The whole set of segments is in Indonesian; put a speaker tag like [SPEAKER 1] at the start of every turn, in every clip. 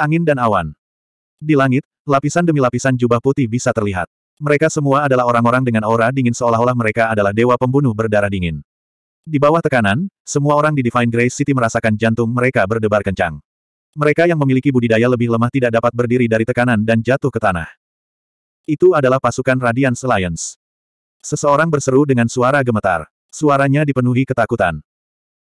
[SPEAKER 1] angin dan awan. Di langit, lapisan demi lapisan jubah putih bisa terlihat. Mereka semua adalah orang-orang dengan aura dingin seolah-olah mereka adalah dewa pembunuh berdarah dingin. Di bawah tekanan, semua orang di Divine Grace City merasakan jantung mereka berdebar kencang. Mereka yang memiliki budidaya lebih lemah tidak dapat berdiri dari tekanan dan jatuh ke tanah. Itu adalah pasukan Radiance Alliance. Seseorang berseru dengan suara gemetar. Suaranya dipenuhi ketakutan.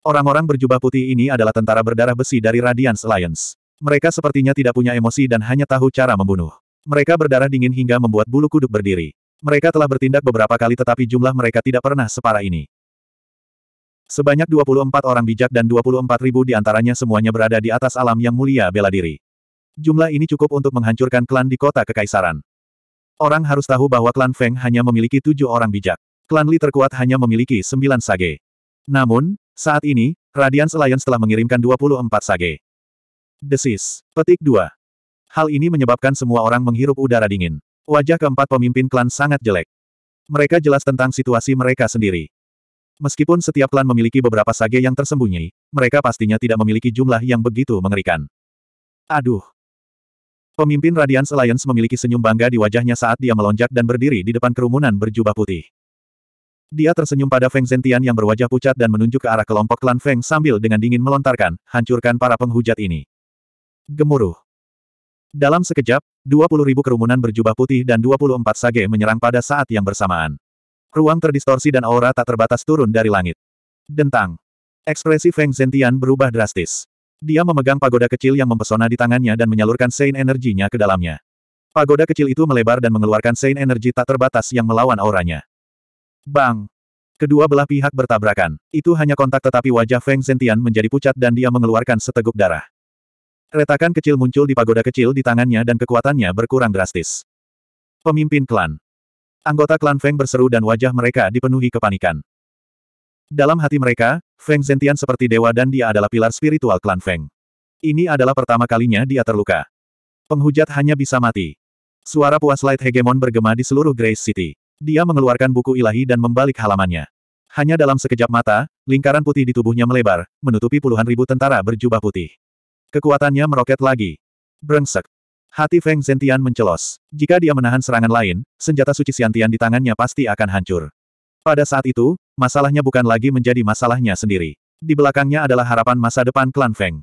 [SPEAKER 1] Orang-orang berjubah putih ini adalah tentara berdarah besi dari Radiance Alliance. Mereka sepertinya tidak punya emosi dan hanya tahu cara membunuh. Mereka berdarah dingin hingga membuat bulu kuduk berdiri. Mereka telah bertindak beberapa kali tetapi jumlah mereka tidak pernah separah ini. Sebanyak 24 orang bijak dan 24 ribu di antaranya semuanya berada di atas alam yang mulia bela diri. Jumlah ini cukup untuk menghancurkan klan di kota kekaisaran. Orang harus tahu bahwa klan Feng hanya memiliki tujuh orang bijak. Klan Li terkuat hanya memiliki sembilan sage. Namun, saat ini, Radiance Alliance telah mengirimkan 24 sage. Desis. Petik 2. Hal ini menyebabkan semua orang menghirup udara dingin. Wajah keempat pemimpin klan sangat jelek. Mereka jelas tentang situasi mereka sendiri. Meskipun setiap klan memiliki beberapa sage yang tersembunyi, mereka pastinya tidak memiliki jumlah yang begitu mengerikan. Aduh. Pemimpin Radiance Alliance memiliki senyum bangga di wajahnya saat dia melonjak dan berdiri di depan kerumunan berjubah putih. Dia tersenyum pada Feng Zentian yang berwajah pucat dan menunjuk ke arah kelompok klan Feng sambil dengan dingin melontarkan, hancurkan para penghujat ini. Gemuruh. Dalam sekejap, 20 ribu kerumunan berjubah putih dan 24 sage menyerang pada saat yang bersamaan. Ruang terdistorsi dan aura tak terbatas turun dari langit. Dentang. Ekspresi Feng Zentian berubah drastis. Dia memegang pagoda kecil yang mempesona di tangannya dan menyalurkan Sein energinya ke dalamnya. Pagoda kecil itu melebar dan mengeluarkan Sein energi tak terbatas yang melawan auranya. Bang! Kedua belah pihak bertabrakan. Itu hanya kontak tetapi wajah Feng Zentian menjadi pucat dan dia mengeluarkan seteguk darah. Retakan kecil muncul di pagoda kecil di tangannya dan kekuatannya berkurang drastis. Pemimpin klan. Anggota klan Feng berseru dan wajah mereka dipenuhi kepanikan. Dalam hati mereka, Feng Zentian seperti dewa dan dia adalah pilar spiritual klan Feng. Ini adalah pertama kalinya dia terluka. Penghujat hanya bisa mati. Suara puas Light Hegemon bergema di seluruh Grace City. Dia mengeluarkan buku ilahi dan membalik halamannya. Hanya dalam sekejap mata, lingkaran putih di tubuhnya melebar, menutupi puluhan ribu tentara berjubah putih. Kekuatannya meroket lagi. Brengsek. Hati Feng Zentian mencelos. Jika dia menahan serangan lain, senjata suci Xiantian di tangannya pasti akan hancur. Pada saat itu, masalahnya bukan lagi menjadi masalahnya sendiri. Di belakangnya adalah harapan masa depan klan Feng.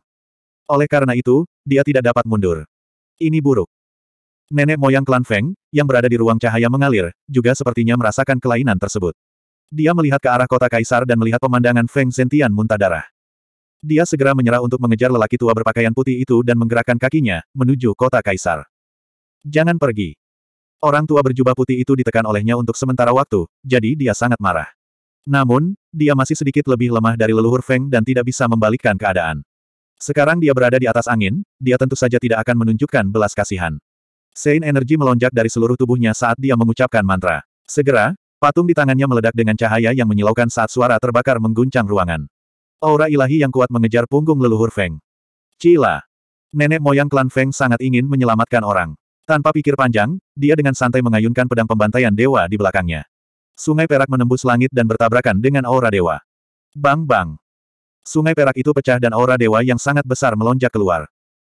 [SPEAKER 1] Oleh karena itu, dia tidak dapat mundur. Ini buruk. Nenek moyang klan Feng, yang berada di ruang cahaya mengalir, juga sepertinya merasakan kelainan tersebut. Dia melihat ke arah kota Kaisar dan melihat pemandangan Feng Zentian muntah darah. Dia segera menyerah untuk mengejar lelaki tua berpakaian putih itu dan menggerakkan kakinya, menuju kota kaisar. Jangan pergi. Orang tua berjubah putih itu ditekan olehnya untuk sementara waktu, jadi dia sangat marah. Namun, dia masih sedikit lebih lemah dari leluhur Feng dan tidak bisa membalikkan keadaan. Sekarang dia berada di atas angin, dia tentu saja tidak akan menunjukkan belas kasihan. Sein energi melonjak dari seluruh tubuhnya saat dia mengucapkan mantra. Segera, patung di tangannya meledak dengan cahaya yang menyilaukan saat suara terbakar mengguncang ruangan. Aura ilahi yang kuat mengejar punggung leluhur Feng. Cila. Nenek moyang klan Feng sangat ingin menyelamatkan orang. Tanpa pikir panjang, dia dengan santai mengayunkan pedang pembantaian dewa di belakangnya. Sungai perak menembus langit dan bertabrakan dengan aura dewa. Bang bang. Sungai perak itu pecah dan aura dewa yang sangat besar melonjak keluar.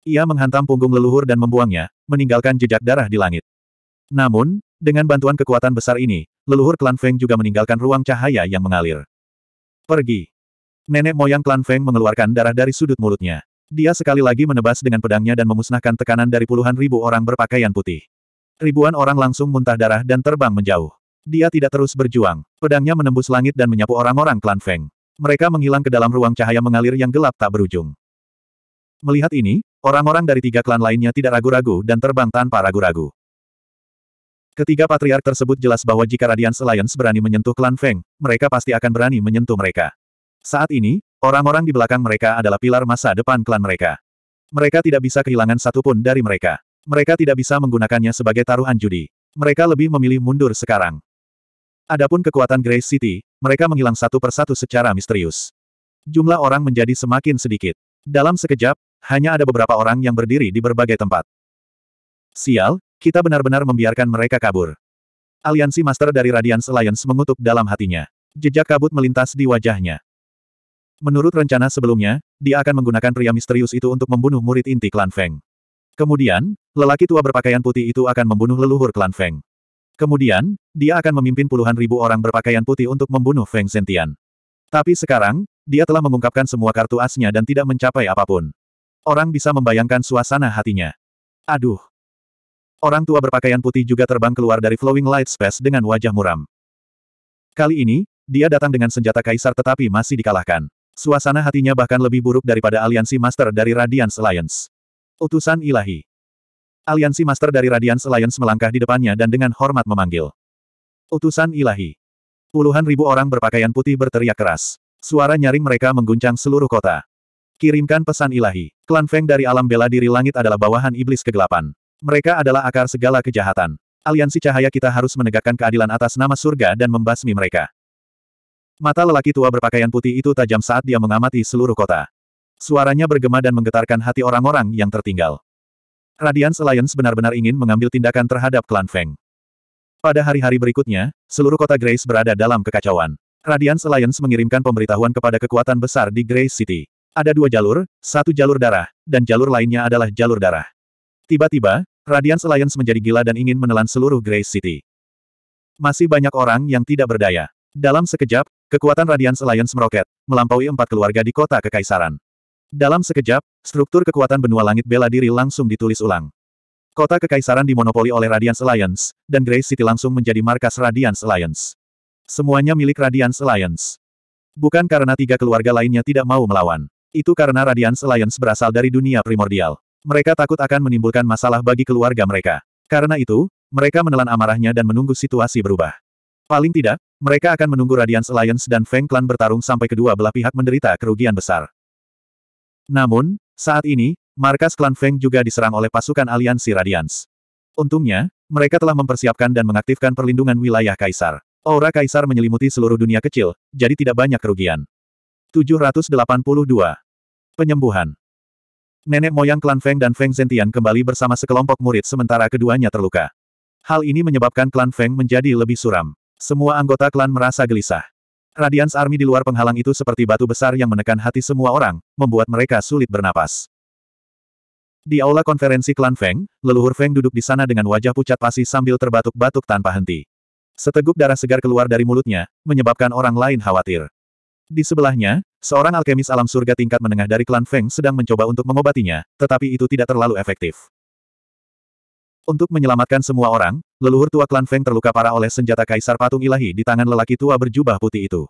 [SPEAKER 1] Ia menghantam punggung leluhur dan membuangnya, meninggalkan jejak darah di langit. Namun, dengan bantuan kekuatan besar ini, leluhur klan Feng juga meninggalkan ruang cahaya yang mengalir. Pergi. Nenek moyang klan Feng mengeluarkan darah dari sudut mulutnya. Dia sekali lagi menebas dengan pedangnya dan memusnahkan tekanan dari puluhan ribu orang berpakaian putih. Ribuan orang langsung muntah darah dan terbang menjauh. Dia tidak terus berjuang. Pedangnya menembus langit dan menyapu orang-orang klan Feng. Mereka menghilang ke dalam ruang cahaya mengalir yang gelap tak berujung. Melihat ini, orang-orang dari tiga klan lainnya tidak ragu-ragu dan terbang tanpa ragu-ragu. Ketiga patriark tersebut jelas bahwa jika Radiance Alliance berani menyentuh klan Feng, mereka pasti akan berani menyentuh mereka. Saat ini, orang-orang di belakang mereka adalah pilar masa depan klan mereka. Mereka tidak bisa kehilangan satu pun dari mereka. Mereka tidak bisa menggunakannya sebagai taruhan judi. Mereka lebih memilih mundur sekarang. Adapun kekuatan Grace City, mereka menghilang satu persatu secara misterius. Jumlah orang menjadi semakin sedikit. Dalam sekejap, hanya ada beberapa orang yang berdiri di berbagai tempat. Sial, kita benar-benar membiarkan mereka kabur. Aliansi Master dari Radiance Alliance mengutuk dalam hatinya. Jejak kabut melintas di wajahnya. Menurut rencana sebelumnya, dia akan menggunakan pria misterius itu untuk membunuh murid inti klan Feng. Kemudian, lelaki tua berpakaian putih itu akan membunuh leluhur klan Feng. Kemudian, dia akan memimpin puluhan ribu orang berpakaian putih untuk membunuh Feng Zentian. Tapi sekarang, dia telah mengungkapkan semua kartu asnya dan tidak mencapai apapun. Orang bisa membayangkan suasana hatinya. Aduh. Orang tua berpakaian putih juga terbang keluar dari Flowing Light Space dengan wajah muram. Kali ini, dia datang dengan senjata kaisar tetapi masih dikalahkan. Suasana hatinya bahkan lebih buruk daripada aliansi master dari Radiance Alliance. Utusan ilahi. Aliansi master dari Radiance Alliance melangkah di depannya dan dengan hormat memanggil. Utusan ilahi. Puluhan ribu orang berpakaian putih berteriak keras. Suara nyaring mereka mengguncang seluruh kota. Kirimkan pesan ilahi. Klan Feng dari alam bela diri langit adalah bawahan iblis kegelapan. Mereka adalah akar segala kejahatan. Aliansi cahaya kita harus menegakkan keadilan atas nama surga dan membasmi mereka. Mata lelaki tua berpakaian putih itu tajam saat dia mengamati seluruh kota. Suaranya bergema dan menggetarkan hati orang-orang yang tertinggal. Radiance Alliance benar-benar ingin mengambil tindakan terhadap klan Feng. Pada hari-hari berikutnya, seluruh kota Grace berada dalam kekacauan. Radiance Alliance mengirimkan pemberitahuan kepada kekuatan besar di Grace City. Ada dua jalur, satu jalur darah, dan jalur lainnya adalah jalur darah. Tiba-tiba, Radiance Alliance menjadi gila dan ingin menelan seluruh Grace City. Masih banyak orang yang tidak berdaya. Dalam sekejap, Kekuatan Radiance Alliance meroket, melampaui empat keluarga di kota Kekaisaran. Dalam sekejap, struktur kekuatan benua langit bela diri langsung ditulis ulang. Kota Kekaisaran dimonopoli oleh Radiance Alliance, dan Grace City langsung menjadi markas Radiance Alliance. Semuanya milik Radiance Alliance. Bukan karena tiga keluarga lainnya tidak mau melawan. Itu karena Radiance Alliance berasal dari dunia primordial. Mereka takut akan menimbulkan masalah bagi keluarga mereka. Karena itu, mereka menelan amarahnya dan menunggu situasi berubah. Paling tidak, mereka akan menunggu Radiance Alliance dan Feng Clan bertarung sampai kedua belah pihak menderita kerugian besar. Namun, saat ini, markas klan Feng juga diserang oleh pasukan aliansi Radiance. Untungnya, mereka telah mempersiapkan dan mengaktifkan perlindungan wilayah Kaisar. Aura Kaisar menyelimuti seluruh dunia kecil, jadi tidak banyak kerugian. 782. Penyembuhan Nenek moyang klan Feng dan Feng Zentian kembali bersama sekelompok murid sementara keduanya terluka. Hal ini menyebabkan klan Feng menjadi lebih suram. Semua anggota klan merasa gelisah. Radiance Army di luar penghalang itu seperti batu besar yang menekan hati semua orang, membuat mereka sulit bernapas. Di aula konferensi klan Feng, leluhur Feng duduk di sana dengan wajah pucat pasi sambil terbatuk-batuk tanpa henti. Seteguk darah segar keluar dari mulutnya, menyebabkan orang lain khawatir. Di sebelahnya, seorang alkemis alam surga tingkat menengah dari klan Feng sedang mencoba untuk mengobatinya, tetapi itu tidak terlalu efektif. Untuk menyelamatkan semua orang, leluhur tua klan Feng terluka parah oleh senjata kaisar patung ilahi di tangan lelaki tua berjubah putih itu.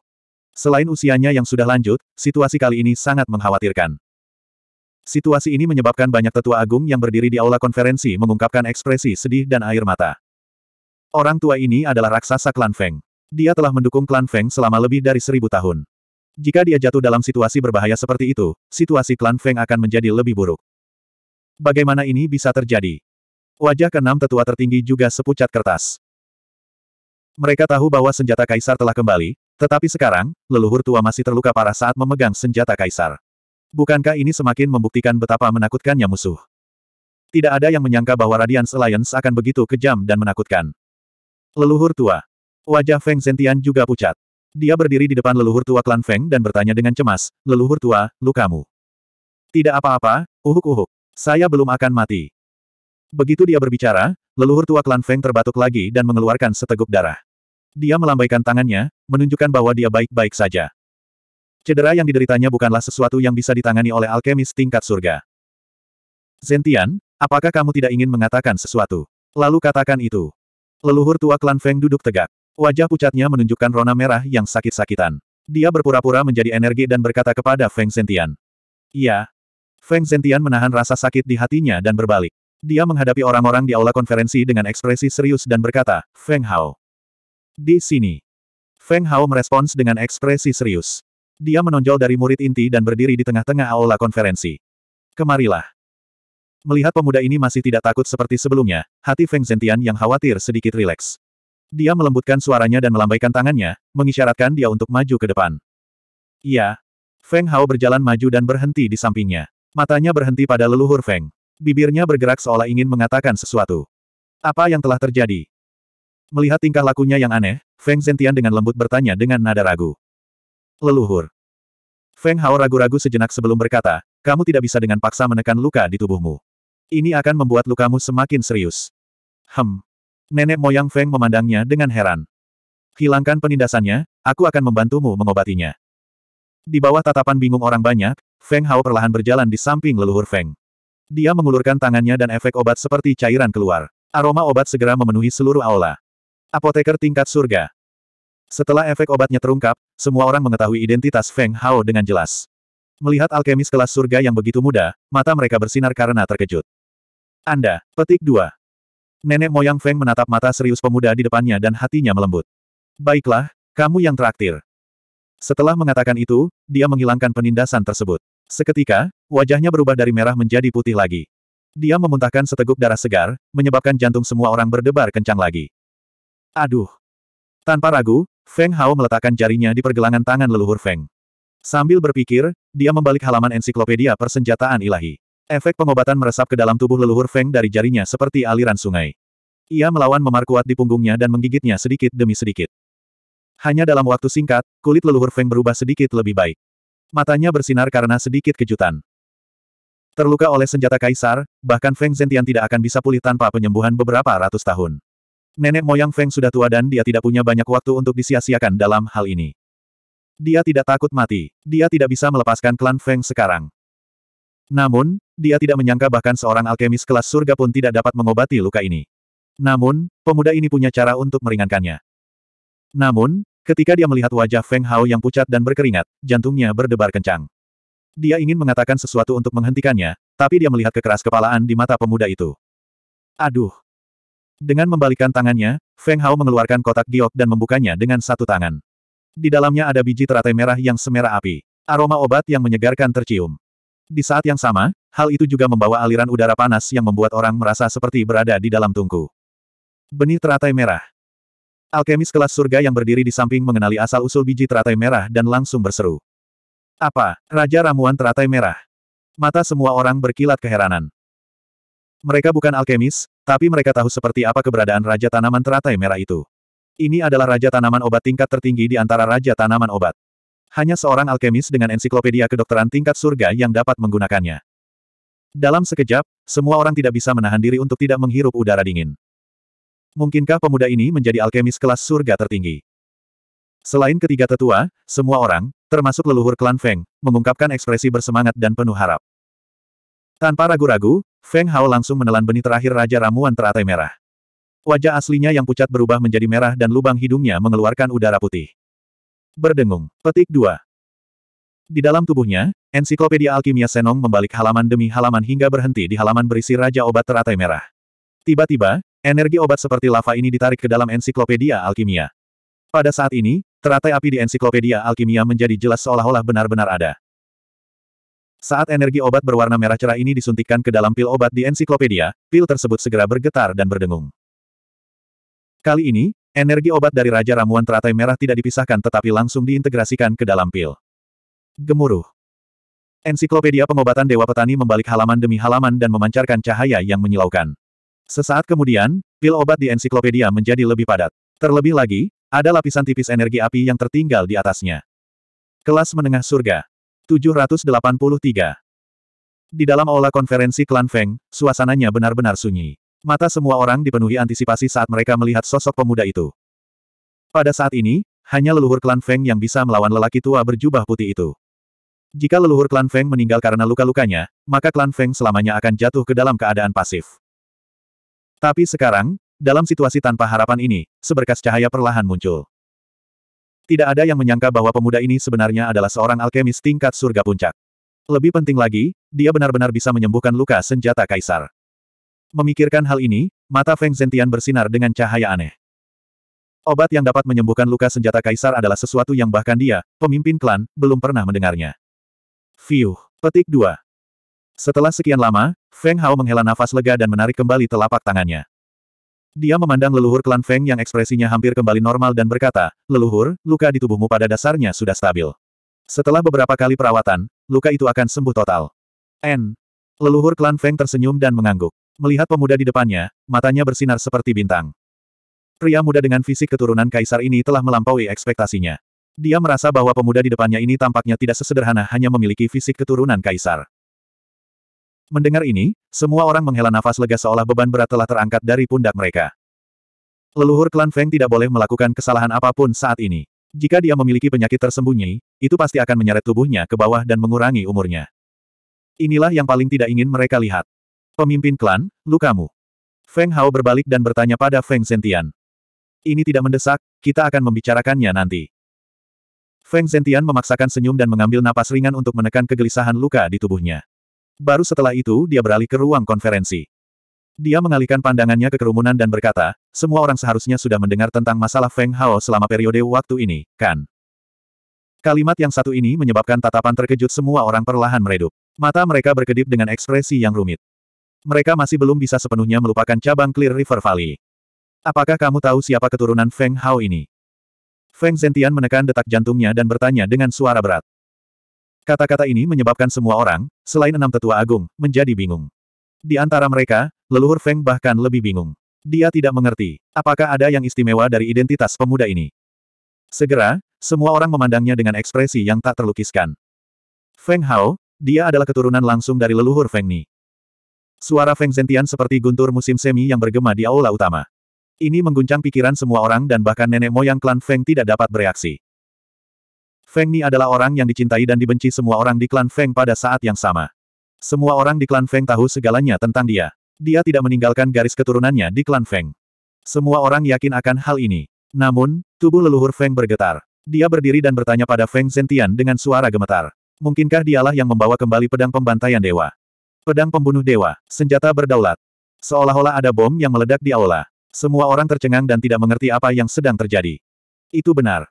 [SPEAKER 1] Selain usianya yang sudah lanjut, situasi kali ini sangat mengkhawatirkan. Situasi ini menyebabkan banyak tetua agung yang berdiri di aula konferensi mengungkapkan ekspresi sedih dan air mata. Orang tua ini adalah raksasa klan Feng. Dia telah mendukung klan Feng selama lebih dari seribu tahun. Jika dia jatuh dalam situasi berbahaya seperti itu, situasi klan Feng akan menjadi lebih buruk. Bagaimana ini bisa terjadi? Wajah keenam tetua tertinggi juga sepucat kertas. Mereka tahu bahwa senjata kaisar telah kembali, tetapi sekarang, leluhur tua masih terluka parah saat memegang senjata kaisar. Bukankah ini semakin membuktikan betapa menakutkannya musuh? Tidak ada yang menyangka bahwa Radiance Alliance akan begitu kejam dan menakutkan. Leluhur tua. Wajah Feng Zentian juga pucat. Dia berdiri di depan leluhur tua klan Feng dan bertanya dengan cemas, leluhur tua, lukamu. Tidak apa-apa, uhuk-uhuk. Saya belum akan mati. Begitu dia berbicara, leluhur tua klan Feng terbatuk lagi dan mengeluarkan seteguk darah. Dia melambaikan tangannya, menunjukkan bahwa dia baik-baik saja. Cedera yang dideritanya bukanlah sesuatu yang bisa ditangani oleh alkemis tingkat surga. Zentian, apakah kamu tidak ingin mengatakan sesuatu? Lalu katakan itu. Leluhur tua klan Feng duduk tegak. Wajah pucatnya menunjukkan rona merah yang sakit-sakitan. Dia berpura-pura menjadi energi dan berkata kepada Feng Zentian. Iya. Feng Zentian menahan rasa sakit di hatinya dan berbalik. Dia menghadapi orang-orang di aula konferensi dengan ekspresi serius dan berkata, Feng Hao. Di sini. Feng Hao merespons dengan ekspresi serius. Dia menonjol dari murid inti dan berdiri di tengah-tengah aula konferensi. Kemarilah. Melihat pemuda ini masih tidak takut seperti sebelumnya, hati Feng Zentian yang khawatir sedikit rileks. Dia melembutkan suaranya dan melambaikan tangannya, mengisyaratkan dia untuk maju ke depan. Iya. Feng Hao berjalan maju dan berhenti di sampingnya. Matanya berhenti pada leluhur Feng. Bibirnya bergerak seolah ingin mengatakan sesuatu. Apa yang telah terjadi? Melihat tingkah lakunya yang aneh, Feng Zentian dengan lembut bertanya dengan nada ragu. Leluhur. Feng Hao ragu-ragu sejenak sebelum berkata, kamu tidak bisa dengan paksa menekan luka di tubuhmu. Ini akan membuat lukamu semakin serius. Hem. Nenek moyang Feng memandangnya dengan heran. Hilangkan penindasannya, aku akan membantumu mengobatinya. Di bawah tatapan bingung orang banyak, Feng Hao perlahan berjalan di samping leluhur Feng. Dia mengulurkan tangannya dan efek obat seperti cairan keluar. Aroma obat segera memenuhi seluruh aula. Apoteker tingkat surga. Setelah efek obatnya terungkap, semua orang mengetahui identitas Feng Hao dengan jelas. Melihat alkemis kelas surga yang begitu muda, mata mereka bersinar karena terkejut. Anda, petik dua. Nenek moyang Feng menatap mata serius pemuda di depannya dan hatinya melembut. Baiklah, kamu yang traktir. Setelah mengatakan itu, dia menghilangkan penindasan tersebut. Seketika, wajahnya berubah dari merah menjadi putih lagi. Dia memuntahkan seteguk darah segar, menyebabkan jantung semua orang berdebar kencang lagi. Aduh! Tanpa ragu, Feng Hao meletakkan jarinya di pergelangan tangan leluhur Feng. Sambil berpikir, dia membalik halaman ensiklopedia persenjataan ilahi. Efek pengobatan meresap ke dalam tubuh leluhur Feng dari jarinya seperti aliran sungai. Ia melawan memar kuat di punggungnya dan menggigitnya sedikit demi sedikit. Hanya dalam waktu singkat, kulit leluhur Feng berubah sedikit lebih baik. Matanya bersinar karena sedikit kejutan. Terluka oleh senjata kaisar, bahkan Feng Zentian tidak akan bisa pulih tanpa penyembuhan beberapa ratus tahun. Nenek moyang Feng sudah tua dan dia tidak punya banyak waktu untuk disia-siakan dalam hal ini. Dia tidak takut mati. Dia tidak bisa melepaskan klan Feng sekarang. Namun, dia tidak menyangka bahkan seorang alkemis kelas surga pun tidak dapat mengobati luka ini. Namun, pemuda ini punya cara untuk meringankannya. Namun, Ketika dia melihat wajah Feng Hao yang pucat dan berkeringat, jantungnya berdebar kencang. Dia ingin mengatakan sesuatu untuk menghentikannya, tapi dia melihat kekeras kepalaan di mata pemuda itu. Aduh! Dengan membalikkan tangannya, Feng Hao mengeluarkan kotak giok dan membukanya dengan satu tangan. Di dalamnya ada biji teratai merah yang semerah api. Aroma obat yang menyegarkan tercium. Di saat yang sama, hal itu juga membawa aliran udara panas yang membuat orang merasa seperti berada di dalam tungku. Benih teratai merah. Alkemis kelas surga yang berdiri di samping mengenali asal-usul biji teratai merah dan langsung berseru. Apa, Raja Ramuan Teratai Merah? Mata semua orang berkilat keheranan. Mereka bukan alkemis, tapi mereka tahu seperti apa keberadaan Raja Tanaman Teratai Merah itu. Ini adalah Raja Tanaman Obat tingkat tertinggi di antara Raja Tanaman Obat. Hanya seorang alkemis dengan ensiklopedia kedokteran tingkat surga yang dapat menggunakannya. Dalam sekejap, semua orang tidak bisa menahan diri untuk tidak menghirup udara dingin. Mungkinkah pemuda ini menjadi alkemis kelas surga tertinggi? Selain ketiga tetua, semua orang, termasuk leluhur klan Feng, mengungkapkan ekspresi bersemangat dan penuh harap. Tanpa ragu-ragu, Feng Hao langsung menelan benih terakhir Raja Ramuan teratai merah. Wajah aslinya yang pucat berubah menjadi merah dan lubang hidungnya mengeluarkan udara putih. Berdengung. Petik 2. Di dalam tubuhnya, ensiklopedia alkimia Senong membalik halaman demi halaman hingga berhenti di halaman berisi Raja Obat Teratai Merah. Tiba-tiba, Energi obat seperti lava ini ditarik ke dalam ensiklopedia alkimia. Pada saat ini, teratai api di ensiklopedia alkimia menjadi jelas seolah-olah benar-benar ada. Saat energi obat berwarna merah cerah ini disuntikkan ke dalam pil obat di ensiklopedia, pil tersebut segera bergetar dan berdengung. Kali ini, energi obat dari Raja Ramuan Teratai Merah tidak dipisahkan tetapi langsung diintegrasikan ke dalam pil. Gemuruh. Ensiklopedia Pengobatan Dewa Petani membalik halaman demi halaman dan memancarkan cahaya yang menyilaukan. Sesaat kemudian, pil obat di ensiklopedia menjadi lebih padat. Terlebih lagi, ada lapisan tipis energi api yang tertinggal di atasnya. Kelas Menengah Surga 783 Di dalam aula konferensi klan Feng, suasananya benar-benar sunyi. Mata semua orang dipenuhi antisipasi saat mereka melihat sosok pemuda itu. Pada saat ini, hanya leluhur klan Feng yang bisa melawan lelaki tua berjubah putih itu. Jika leluhur klan Feng meninggal karena luka-lukanya, maka klan Feng selamanya akan jatuh ke dalam keadaan pasif. Tapi sekarang, dalam situasi tanpa harapan ini, seberkas cahaya perlahan muncul. Tidak ada yang menyangka bahwa pemuda ini sebenarnya adalah seorang alkemis tingkat surga puncak. Lebih penting lagi, dia benar-benar bisa menyembuhkan luka senjata kaisar. Memikirkan hal ini, mata Feng Zentian bersinar dengan cahaya aneh. Obat yang dapat menyembuhkan luka senjata kaisar adalah sesuatu yang bahkan dia, pemimpin klan, belum pernah mendengarnya. Fiuh. Petik 2. Setelah sekian lama, Feng Hao menghela nafas lega dan menarik kembali telapak tangannya. Dia memandang leluhur klan Feng yang ekspresinya hampir kembali normal dan berkata, Leluhur, luka di tubuhmu pada dasarnya sudah stabil. Setelah beberapa kali perawatan, luka itu akan sembuh total. N. Leluhur klan Feng tersenyum dan mengangguk. Melihat pemuda di depannya, matanya bersinar seperti bintang. Pria muda dengan fisik keturunan kaisar ini telah melampaui ekspektasinya. Dia merasa bahwa pemuda di depannya ini tampaknya tidak sesederhana hanya memiliki fisik keturunan kaisar. Mendengar ini, semua orang menghela nafas lega seolah beban berat telah terangkat dari pundak mereka. Leluhur klan Feng tidak boleh melakukan kesalahan apapun saat ini. Jika dia memiliki penyakit tersembunyi, itu pasti akan menyeret tubuhnya ke bawah dan mengurangi umurnya. Inilah yang paling tidak ingin mereka lihat. Pemimpin klan, lukamu. Feng Hao berbalik dan bertanya pada Feng Sentian. Ini tidak mendesak, kita akan membicarakannya nanti. Feng Sentian memaksakan senyum dan mengambil napas ringan untuk menekan kegelisahan luka di tubuhnya. Baru setelah itu dia beralih ke ruang konferensi. Dia mengalihkan pandangannya ke kerumunan dan berkata, semua orang seharusnya sudah mendengar tentang masalah Feng Hao selama periode waktu ini, kan? Kalimat yang satu ini menyebabkan tatapan terkejut semua orang perlahan meredup. Mata mereka berkedip dengan ekspresi yang rumit. Mereka masih belum bisa sepenuhnya melupakan cabang Clear River Valley. Apakah kamu tahu siapa keturunan Feng Hao ini? Feng Zentian menekan detak jantungnya dan bertanya dengan suara berat. Kata-kata ini menyebabkan semua orang, selain enam tetua agung, menjadi bingung. Di antara mereka, leluhur Feng bahkan lebih bingung. Dia tidak mengerti, apakah ada yang istimewa dari identitas pemuda ini. Segera, semua orang memandangnya dengan ekspresi yang tak terlukiskan. Feng Hao, dia adalah keturunan langsung dari leluhur Feng Ni. Suara Feng Zentian seperti guntur musim semi yang bergema di aula utama. Ini mengguncang pikiran semua orang dan bahkan nenek moyang klan Feng tidak dapat bereaksi. Feng Ni adalah orang yang dicintai dan dibenci semua orang di klan Feng pada saat yang sama. Semua orang di klan Feng tahu segalanya tentang dia. Dia tidak meninggalkan garis keturunannya di klan Feng. Semua orang yakin akan hal ini. Namun, tubuh leluhur Feng bergetar. Dia berdiri dan bertanya pada Feng Zentian dengan suara gemetar. Mungkinkah dialah yang membawa kembali pedang pembantaian dewa? Pedang pembunuh dewa, senjata berdaulat. Seolah-olah ada bom yang meledak di aula. Semua orang tercengang dan tidak mengerti apa yang sedang terjadi. Itu benar.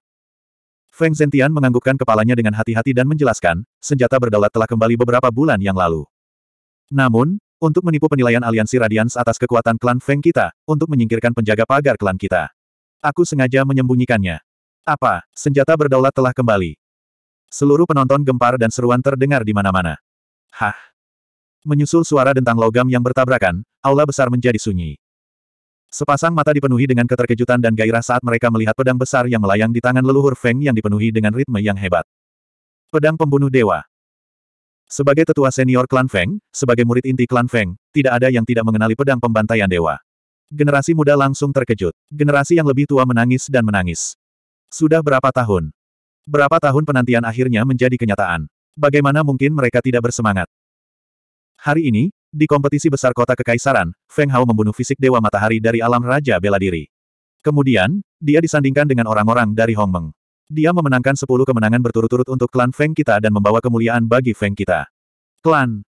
[SPEAKER 1] Feng Zentian menganggukkan kepalanya dengan hati-hati dan menjelaskan, senjata berdaulat telah kembali beberapa bulan yang lalu. Namun, untuk menipu penilaian aliansi Radians atas kekuatan klan Feng kita, untuk menyingkirkan penjaga pagar klan kita. Aku sengaja menyembunyikannya. Apa, senjata berdaulat telah kembali? Seluruh penonton gempar dan seruan terdengar di mana-mana. Hah! Menyusul suara dentang logam yang bertabrakan, aula besar menjadi sunyi. Sepasang mata dipenuhi dengan keterkejutan dan gairah saat mereka melihat pedang besar yang melayang di tangan leluhur Feng yang dipenuhi dengan ritme yang hebat. Pedang Pembunuh Dewa Sebagai tetua senior klan Feng, sebagai murid inti klan Feng, tidak ada yang tidak mengenali pedang pembantaian dewa. Generasi muda langsung terkejut. Generasi yang lebih tua menangis dan menangis. Sudah berapa tahun? Berapa tahun penantian akhirnya menjadi kenyataan? Bagaimana mungkin mereka tidak bersemangat? Hari ini, di kompetisi besar kota kekaisaran, Feng Hao membunuh fisik Dewa Matahari dari alam Raja Bela Diri. Kemudian, dia disandingkan dengan orang-orang dari Hong Meng. Dia memenangkan 10 kemenangan berturut-turut untuk klan Feng kita dan membawa kemuliaan bagi Feng kita. Klan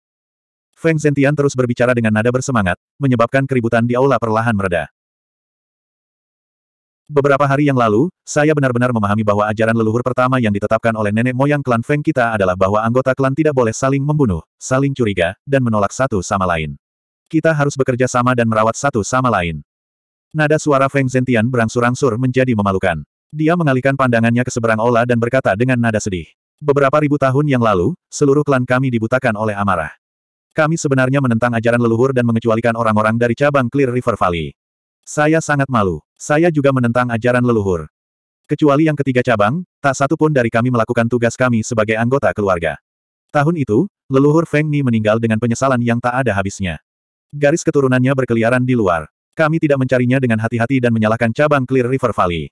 [SPEAKER 1] Feng Zentian terus berbicara dengan nada bersemangat, menyebabkan keributan di aula perlahan mereda. Beberapa hari yang lalu, saya benar-benar memahami bahwa ajaran leluhur pertama yang ditetapkan oleh nenek moyang klan Feng kita adalah bahwa anggota klan tidak boleh saling membunuh, saling curiga, dan menolak satu sama lain. Kita harus bekerja sama dan merawat satu sama lain. Nada suara Feng Zentian berangsur-angsur menjadi memalukan. Dia mengalihkan pandangannya ke seberang Ola dan berkata dengan nada sedih. Beberapa ribu tahun yang lalu, seluruh klan kami dibutakan oleh amarah. Kami sebenarnya menentang ajaran leluhur dan mengecualikan orang-orang dari cabang Clear River Valley. Saya sangat malu. Saya juga menentang ajaran leluhur. Kecuali yang ketiga cabang, tak satu pun dari kami melakukan tugas kami sebagai anggota keluarga. Tahun itu, leluhur Feng Ni meninggal dengan penyesalan yang tak ada habisnya. Garis keturunannya berkeliaran di luar. Kami tidak mencarinya dengan hati-hati dan menyalahkan cabang Clear River Valley.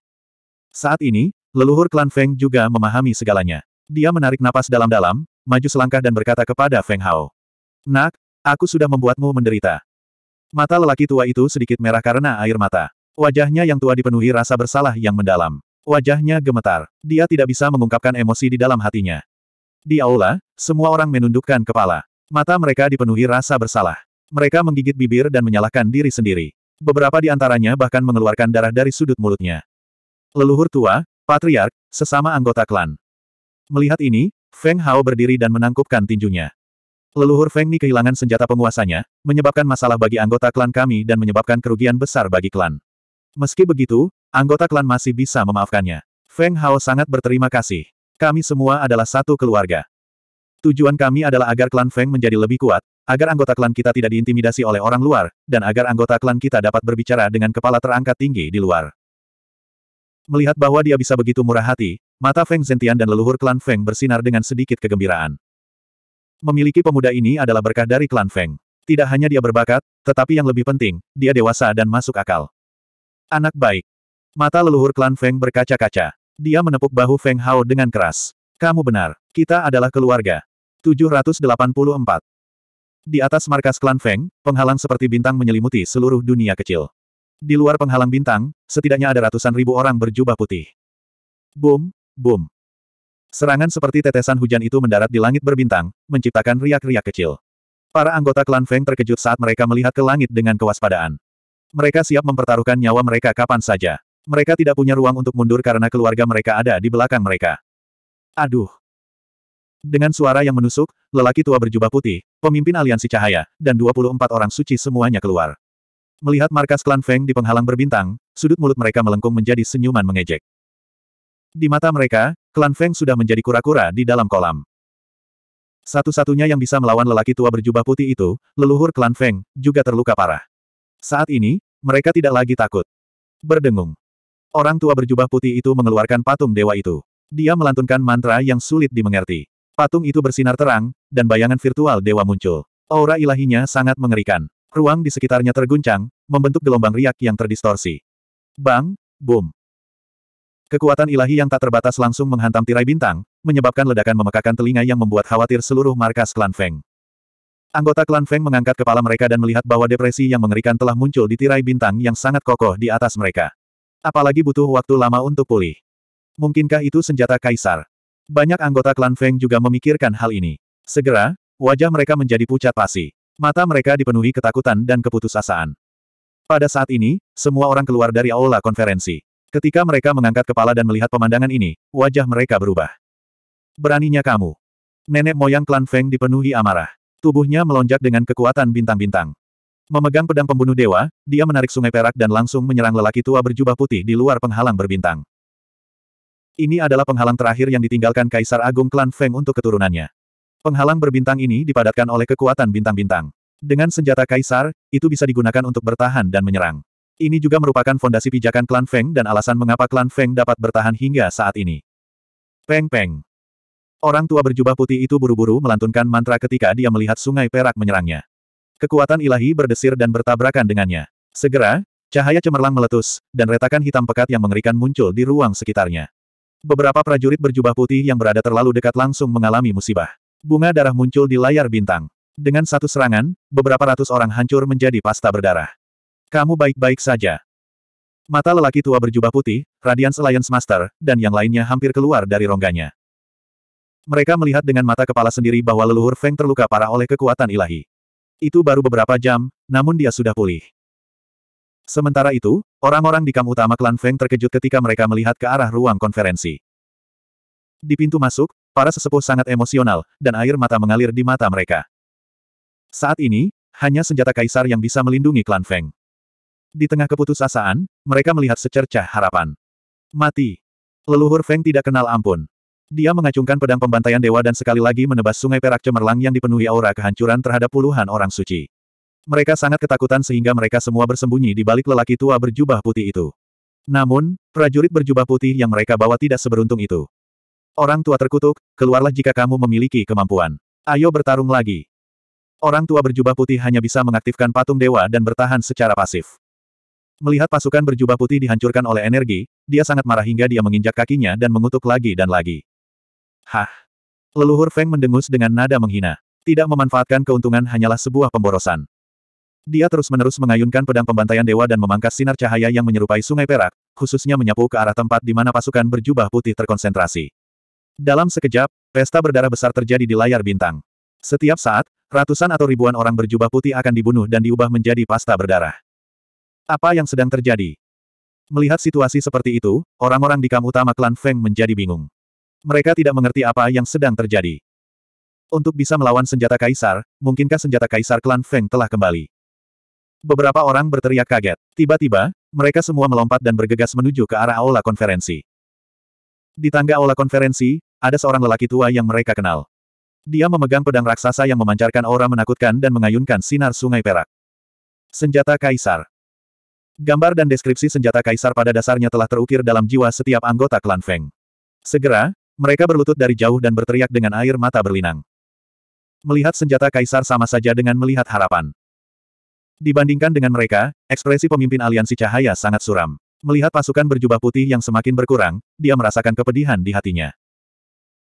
[SPEAKER 1] Saat ini, leluhur klan Feng juga memahami segalanya. Dia menarik napas dalam-dalam, maju selangkah dan berkata kepada Feng Hao. Nak, aku sudah membuatmu menderita. Mata lelaki tua itu sedikit merah karena air mata. Wajahnya yang tua dipenuhi rasa bersalah yang mendalam. Wajahnya gemetar. Dia tidak bisa mengungkapkan emosi di dalam hatinya. Di aula, semua orang menundukkan kepala. Mata mereka dipenuhi rasa bersalah. Mereka menggigit bibir dan menyalahkan diri sendiri. Beberapa di antaranya bahkan mengeluarkan darah dari sudut mulutnya. Leluhur tua, patriark, sesama anggota klan. Melihat ini, Feng Hao berdiri dan menangkupkan tinjunya. Leluhur Feng Ni kehilangan senjata penguasanya, menyebabkan masalah bagi anggota klan kami dan menyebabkan kerugian besar bagi klan. Meski begitu, anggota klan masih bisa memaafkannya. Feng Hao sangat berterima kasih. Kami semua adalah satu keluarga. Tujuan kami adalah agar klan Feng menjadi lebih kuat, agar anggota klan kita tidak diintimidasi oleh orang luar, dan agar anggota klan kita dapat berbicara dengan kepala terangkat tinggi di luar. Melihat bahwa dia bisa begitu murah hati, mata Feng Zentian dan leluhur klan Feng bersinar dengan sedikit kegembiraan. Memiliki pemuda ini adalah berkah dari klan Feng. Tidak hanya dia berbakat, tetapi yang lebih penting, dia dewasa dan masuk akal. Anak baik. Mata leluhur klan Feng berkaca-kaca. Dia menepuk bahu Feng Hao dengan keras. Kamu benar, kita adalah keluarga. 784. Di atas markas klan Feng, penghalang seperti bintang menyelimuti seluruh dunia kecil. Di luar penghalang bintang, setidaknya ada ratusan ribu orang berjubah putih. Boom, boom. Serangan seperti tetesan hujan itu mendarat di langit berbintang, menciptakan riak-riak kecil. Para anggota klan Feng terkejut saat mereka melihat ke langit dengan kewaspadaan. Mereka siap mempertaruhkan nyawa mereka kapan saja. Mereka tidak punya ruang untuk mundur karena keluarga mereka ada di belakang mereka. Aduh. Dengan suara yang menusuk, lelaki tua berjubah putih, pemimpin aliansi cahaya, dan 24 orang suci semuanya keluar. Melihat markas klan Feng di penghalang berbintang, sudut mulut mereka melengkung menjadi senyuman mengejek. Di mata mereka, klan Feng sudah menjadi kura-kura di dalam kolam. Satu-satunya yang bisa melawan lelaki tua berjubah putih itu, leluhur klan Feng, juga terluka parah. Saat ini, mereka tidak lagi takut. Berdengung. Orang tua berjubah putih itu mengeluarkan patung dewa itu. Dia melantunkan mantra yang sulit dimengerti. Patung itu bersinar terang, dan bayangan virtual dewa muncul. Aura ilahinya sangat mengerikan. Ruang di sekitarnya terguncang, membentuk gelombang riak yang terdistorsi. Bang, boom. Kekuatan ilahi yang tak terbatas langsung menghantam tirai bintang, menyebabkan ledakan memekakan telinga yang membuat khawatir seluruh markas klan Feng. Anggota klan Feng mengangkat kepala mereka dan melihat bahwa depresi yang mengerikan telah muncul di tirai bintang yang sangat kokoh di atas mereka. Apalagi butuh waktu lama untuk pulih. Mungkinkah itu senjata kaisar? Banyak anggota klan Feng juga memikirkan hal ini. Segera, wajah mereka menjadi pucat pasi. Mata mereka dipenuhi ketakutan dan keputusasaan. Pada saat ini, semua orang keluar dari aula konferensi. Ketika mereka mengangkat kepala dan melihat pemandangan ini, wajah mereka berubah. Beraninya kamu. Nenek moyang klan Feng dipenuhi amarah. Tubuhnya melonjak dengan kekuatan bintang-bintang. Memegang pedang pembunuh dewa, dia menarik sungai perak dan langsung menyerang lelaki tua berjubah putih di luar penghalang berbintang. Ini adalah penghalang terakhir yang ditinggalkan Kaisar Agung Klan Feng untuk keturunannya. Penghalang berbintang ini dipadatkan oleh kekuatan bintang-bintang. Dengan senjata Kaisar, itu bisa digunakan untuk bertahan dan menyerang. Ini juga merupakan fondasi pijakan klan Feng dan alasan mengapa klan Feng dapat bertahan hingga saat ini. Peng-peng. Orang tua berjubah putih itu buru-buru melantunkan mantra ketika dia melihat sungai perak menyerangnya. Kekuatan ilahi berdesir dan bertabrakan dengannya. Segera, cahaya cemerlang meletus, dan retakan hitam pekat yang mengerikan muncul di ruang sekitarnya. Beberapa prajurit berjubah putih yang berada terlalu dekat langsung mengalami musibah. Bunga darah muncul di layar bintang. Dengan satu serangan, beberapa ratus orang hancur menjadi pasta berdarah. Kamu baik-baik saja. Mata lelaki tua berjubah putih, Radiance Alliance Master, dan yang lainnya hampir keluar dari rongganya. Mereka melihat dengan mata kepala sendiri bahwa leluhur Feng terluka parah oleh kekuatan ilahi. Itu baru beberapa jam, namun dia sudah pulih. Sementara itu, orang-orang di kamp utama klan Feng terkejut ketika mereka melihat ke arah ruang konferensi. Di pintu masuk, para sesepuh sangat emosional, dan air mata mengalir di mata mereka. Saat ini, hanya senjata kaisar yang bisa melindungi klan Feng. Di tengah keputusasaan, mereka melihat secercah harapan. Mati. Leluhur Feng tidak kenal ampun. Dia mengacungkan pedang pembantaian dewa dan sekali lagi menebas sungai perak cemerlang yang dipenuhi aura kehancuran terhadap puluhan orang suci. Mereka sangat ketakutan sehingga mereka semua bersembunyi di balik lelaki tua berjubah putih itu. Namun, prajurit berjubah putih yang mereka bawa tidak seberuntung itu. Orang tua terkutuk, keluarlah jika kamu memiliki kemampuan. Ayo bertarung lagi. Orang tua berjubah putih hanya bisa mengaktifkan patung dewa dan bertahan secara pasif. Melihat pasukan berjubah putih dihancurkan oleh energi, dia sangat marah hingga dia menginjak kakinya dan mengutuk lagi dan lagi. Hah! Leluhur Feng mendengus dengan nada menghina. Tidak memanfaatkan keuntungan hanyalah sebuah pemborosan. Dia terus-menerus mengayunkan pedang pembantaian dewa dan memangkas sinar cahaya yang menyerupai sungai perak, khususnya menyapu ke arah tempat di mana pasukan berjubah putih terkonsentrasi. Dalam sekejap, pesta berdarah besar terjadi di layar bintang. Setiap saat, ratusan atau ribuan orang berjubah putih akan dibunuh dan diubah menjadi pasta berdarah. Apa yang sedang terjadi? Melihat situasi seperti itu, orang-orang di kamp utama klan Feng menjadi bingung. Mereka tidak mengerti apa yang sedang terjadi. Untuk bisa melawan senjata kaisar, mungkinkah senjata kaisar klan Feng telah kembali? Beberapa orang berteriak kaget. Tiba-tiba, mereka semua melompat dan bergegas menuju ke arah aula konferensi. Di tangga aula konferensi, ada seorang lelaki tua yang mereka kenal. Dia memegang pedang raksasa yang memancarkan aura menakutkan dan mengayunkan sinar sungai perak. Senjata kaisar. Gambar dan deskripsi senjata kaisar pada dasarnya telah terukir dalam jiwa setiap anggota klan Feng. Segera, mereka berlutut dari jauh dan berteriak dengan air mata berlinang. Melihat senjata kaisar sama saja dengan melihat harapan. Dibandingkan dengan mereka, ekspresi pemimpin aliansi cahaya sangat suram. Melihat pasukan berjubah putih yang semakin berkurang, dia merasakan kepedihan di hatinya.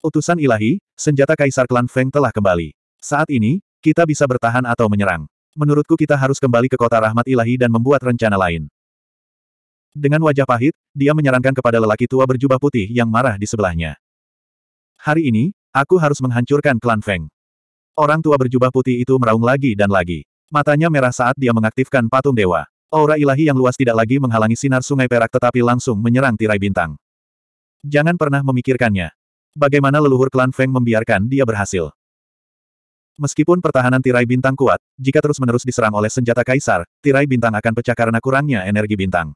[SPEAKER 1] Utusan ilahi, senjata kaisar klan Feng telah kembali. Saat ini, kita bisa bertahan atau menyerang menurutku kita harus kembali ke kota rahmat ilahi dan membuat rencana lain. Dengan wajah pahit, dia menyarankan kepada lelaki tua berjubah putih yang marah di sebelahnya. Hari ini, aku harus menghancurkan klan Feng. Orang tua berjubah putih itu meraung lagi dan lagi. Matanya merah saat dia mengaktifkan patung dewa. Aura ilahi yang luas tidak lagi menghalangi sinar sungai perak tetapi langsung menyerang tirai bintang. Jangan pernah memikirkannya. Bagaimana leluhur klan Feng membiarkan dia berhasil. Meskipun pertahanan tirai bintang kuat, jika terus-menerus diserang oleh senjata kaisar, tirai bintang akan pecah karena kurangnya energi bintang.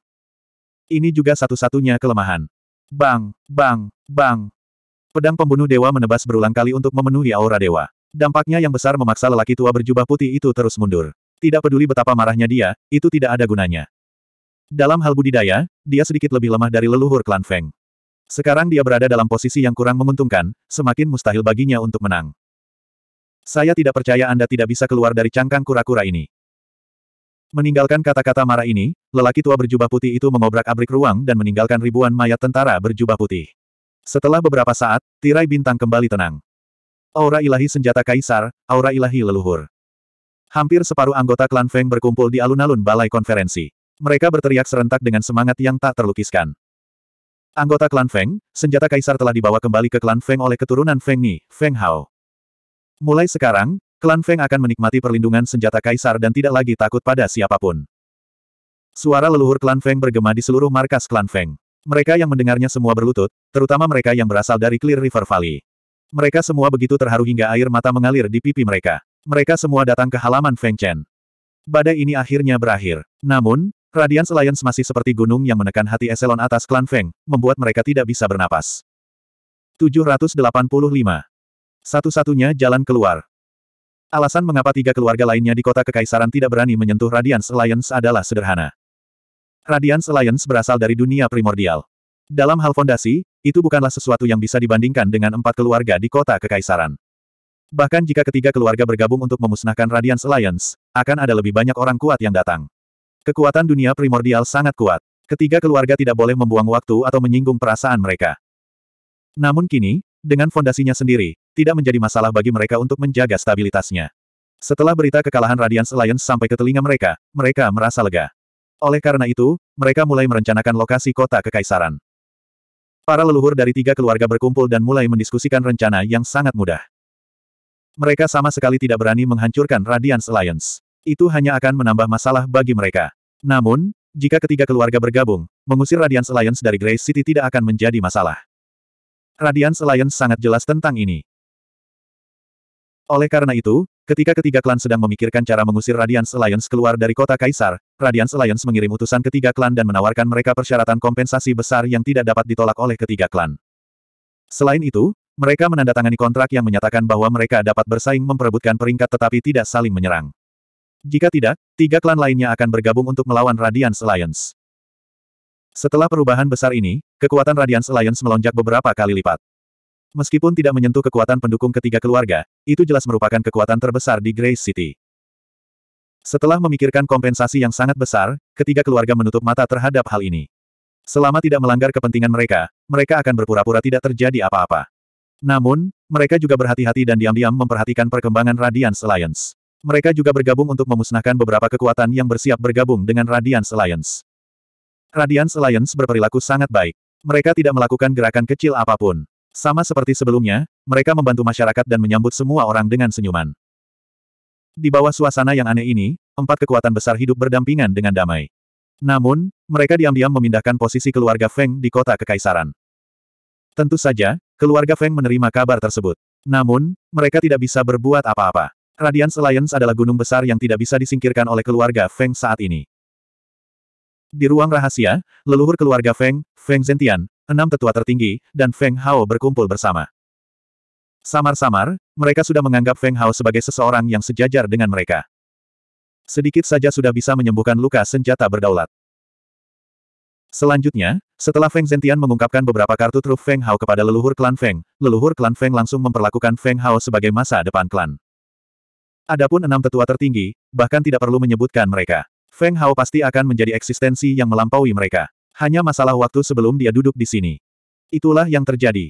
[SPEAKER 1] Ini juga satu-satunya kelemahan. Bang, bang, bang. Pedang pembunuh dewa menebas berulang kali untuk memenuhi aura dewa. Dampaknya yang besar memaksa lelaki tua berjubah putih itu terus mundur. Tidak peduli betapa marahnya dia, itu tidak ada gunanya. Dalam hal budidaya, dia sedikit lebih lemah dari leluhur klan Feng. Sekarang dia berada dalam posisi yang kurang menguntungkan, semakin mustahil baginya untuk menang. Saya tidak percaya Anda tidak bisa keluar dari cangkang kura-kura ini. Meninggalkan kata-kata marah ini, lelaki tua berjubah putih itu mengobrak-abrik ruang dan meninggalkan ribuan mayat tentara berjubah putih. Setelah beberapa saat, tirai bintang kembali tenang. Aura ilahi senjata kaisar, aura ilahi leluhur. Hampir separuh anggota klan Feng berkumpul di alun-alun balai konferensi. Mereka berteriak serentak dengan semangat yang tak terlukiskan. Anggota klan Feng, senjata kaisar telah dibawa kembali ke klan Feng oleh keturunan Feng Ni, Feng Hao. Mulai sekarang, klan Feng akan menikmati perlindungan senjata kaisar dan tidak lagi takut pada siapapun. Suara leluhur klan Feng bergema di seluruh markas klan Feng. Mereka yang mendengarnya semua berlutut, terutama mereka yang berasal dari Clear River Valley. Mereka semua begitu terharu hingga air mata mengalir di pipi mereka. Mereka semua datang ke halaman Feng Chen. Badai ini akhirnya berakhir. Namun, Radiance Alliance masih seperti gunung yang menekan hati eselon atas klan Feng, membuat mereka tidak bisa bernapas. 785 satu-satunya jalan keluar. Alasan mengapa tiga keluarga lainnya di kota kekaisaran tidak berani menyentuh Radiance Alliance adalah sederhana. Radiance Alliance berasal dari dunia primordial. Dalam hal fondasi, itu bukanlah sesuatu yang bisa dibandingkan dengan empat keluarga di kota kekaisaran. Bahkan jika ketiga keluarga bergabung untuk memusnahkan Radiance Alliance, akan ada lebih banyak orang kuat yang datang. Kekuatan dunia primordial sangat kuat. Ketiga keluarga tidak boleh membuang waktu atau menyinggung perasaan mereka. Namun kini, dengan fondasinya sendiri, tidak menjadi masalah bagi mereka untuk menjaga stabilitasnya. Setelah berita kekalahan Radiance Alliance sampai ke telinga mereka, mereka merasa lega. Oleh karena itu, mereka mulai merencanakan lokasi kota kekaisaran. Para leluhur dari tiga keluarga berkumpul dan mulai mendiskusikan rencana yang sangat mudah. Mereka sama sekali tidak berani menghancurkan Radiance Alliance. Itu hanya akan menambah masalah bagi mereka. Namun, jika ketiga keluarga bergabung, mengusir Radiance Alliance dari Grey City tidak akan menjadi masalah. Radiance Alliance sangat jelas tentang ini. Oleh karena itu, ketika ketiga klan sedang memikirkan cara mengusir Radiance Alliance keluar dari kota Kaisar, Radiance Alliance mengirim utusan ketiga klan dan menawarkan mereka persyaratan kompensasi besar yang tidak dapat ditolak oleh ketiga klan. Selain itu, mereka menandatangani kontrak yang menyatakan bahwa mereka dapat bersaing memperebutkan peringkat tetapi tidak saling menyerang. Jika tidak, tiga klan lainnya akan bergabung untuk melawan Radiance Alliance. Setelah perubahan besar ini, kekuatan Radiance Alliance melonjak beberapa kali lipat. Meskipun tidak menyentuh kekuatan pendukung ketiga keluarga, itu jelas merupakan kekuatan terbesar di Grace City. Setelah memikirkan kompensasi yang sangat besar, ketiga keluarga menutup mata terhadap hal ini. Selama tidak melanggar kepentingan mereka, mereka akan berpura-pura tidak terjadi apa-apa. Namun, mereka juga berhati-hati dan diam-diam memperhatikan perkembangan Radiance Alliance. Mereka juga bergabung untuk memusnahkan beberapa kekuatan yang bersiap bergabung dengan Radiance Alliance. Radiance Alliance berperilaku sangat baik. Mereka tidak melakukan gerakan kecil apapun. Sama seperti sebelumnya, mereka membantu masyarakat dan menyambut semua orang dengan senyuman. Di bawah suasana yang aneh ini, empat kekuatan besar hidup berdampingan dengan damai. Namun, mereka diam-diam memindahkan posisi keluarga Feng di kota kekaisaran. Tentu saja, keluarga Feng menerima kabar tersebut. Namun, mereka tidak bisa berbuat apa-apa. Radiance Alliance adalah gunung besar yang tidak bisa disingkirkan oleh keluarga Feng saat ini. Di ruang rahasia, leluhur keluarga Feng, Feng Zentian, enam tetua tertinggi, dan Feng Hao berkumpul bersama. Samar-samar, mereka sudah menganggap Feng Hao sebagai seseorang yang sejajar dengan mereka. Sedikit saja sudah bisa menyembuhkan luka senjata berdaulat. Selanjutnya, setelah Feng Zentian mengungkapkan beberapa kartu truf Feng Hao kepada leluhur klan Feng, leluhur klan Feng langsung memperlakukan Feng Hao sebagai masa depan klan. Adapun enam tetua tertinggi, bahkan tidak perlu menyebutkan mereka. Feng Hao pasti akan menjadi eksistensi yang melampaui mereka. Hanya masalah waktu sebelum dia duduk di sini. Itulah yang terjadi.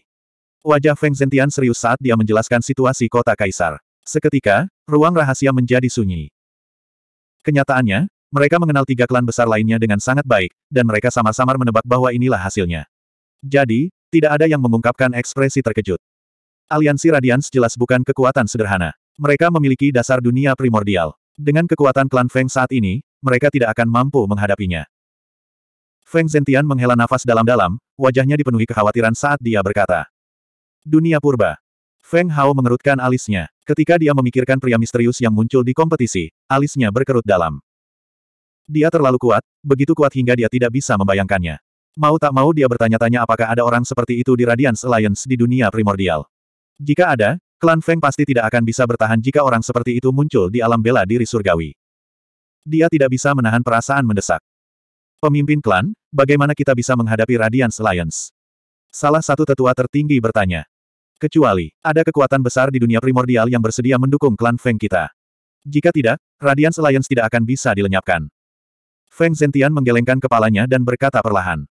[SPEAKER 1] Wajah Feng Zentian serius saat dia menjelaskan situasi kota Kaisar. Seketika, ruang rahasia menjadi sunyi. Kenyataannya, mereka mengenal tiga klan besar lainnya dengan sangat baik, dan mereka samar-samar menebak bahwa inilah hasilnya. Jadi, tidak ada yang mengungkapkan ekspresi terkejut. Aliansi Radians jelas bukan kekuatan sederhana. Mereka memiliki dasar dunia primordial. Dengan kekuatan klan Feng saat ini, mereka tidak akan mampu menghadapinya. Feng Zentian menghela nafas dalam-dalam, wajahnya dipenuhi kekhawatiran saat dia berkata. Dunia purba. Feng Hao mengerutkan alisnya. Ketika dia memikirkan pria misterius yang muncul di kompetisi, alisnya berkerut dalam. Dia terlalu kuat, begitu kuat hingga dia tidak bisa membayangkannya. Mau tak mau dia bertanya-tanya apakah ada orang seperti itu di Radiance Alliance di dunia primordial. Jika ada, Klan Feng pasti tidak akan bisa bertahan jika orang seperti itu muncul di alam bela diri surgawi. Dia tidak bisa menahan perasaan mendesak. Pemimpin klan, bagaimana kita bisa menghadapi Radiance Alliance? Salah satu tetua tertinggi bertanya. Kecuali, ada kekuatan besar di dunia primordial yang bersedia mendukung klan Feng kita. Jika tidak, Radiance Alliance tidak akan bisa dilenyapkan. Feng Zentian menggelengkan kepalanya dan berkata perlahan.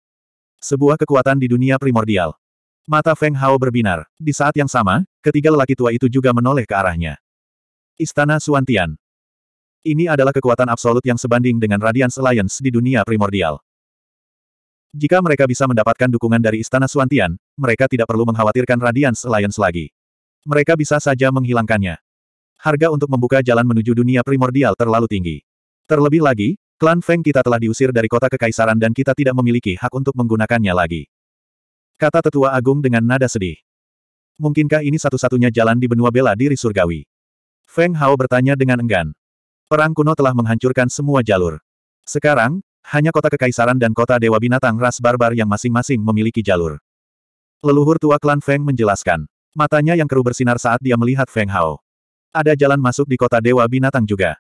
[SPEAKER 1] Sebuah kekuatan di dunia primordial. Mata Feng Hao berbinar. Di saat yang sama, ketiga lelaki tua itu juga menoleh ke arahnya. Istana Suantian. Ini adalah kekuatan absolut yang sebanding dengan Radiance Alliance di dunia primordial. Jika mereka bisa mendapatkan dukungan dari Istana Suantian, mereka tidak perlu mengkhawatirkan Radiance Alliance lagi. Mereka bisa saja menghilangkannya. Harga untuk membuka jalan menuju dunia primordial terlalu tinggi. Terlebih lagi, klan Feng kita telah diusir dari kota kekaisaran dan kita tidak memiliki hak untuk menggunakannya lagi. Kata tetua agung dengan nada sedih. Mungkinkah ini satu-satunya jalan di benua bela diri surgawi? Feng Hao bertanya dengan enggan. Perang kuno telah menghancurkan semua jalur. Sekarang, hanya kota kekaisaran dan kota dewa binatang ras barbar yang masing-masing memiliki jalur. Leluhur tua klan Feng menjelaskan. Matanya yang keruh bersinar saat dia melihat Feng Hao. Ada jalan masuk di kota dewa binatang juga.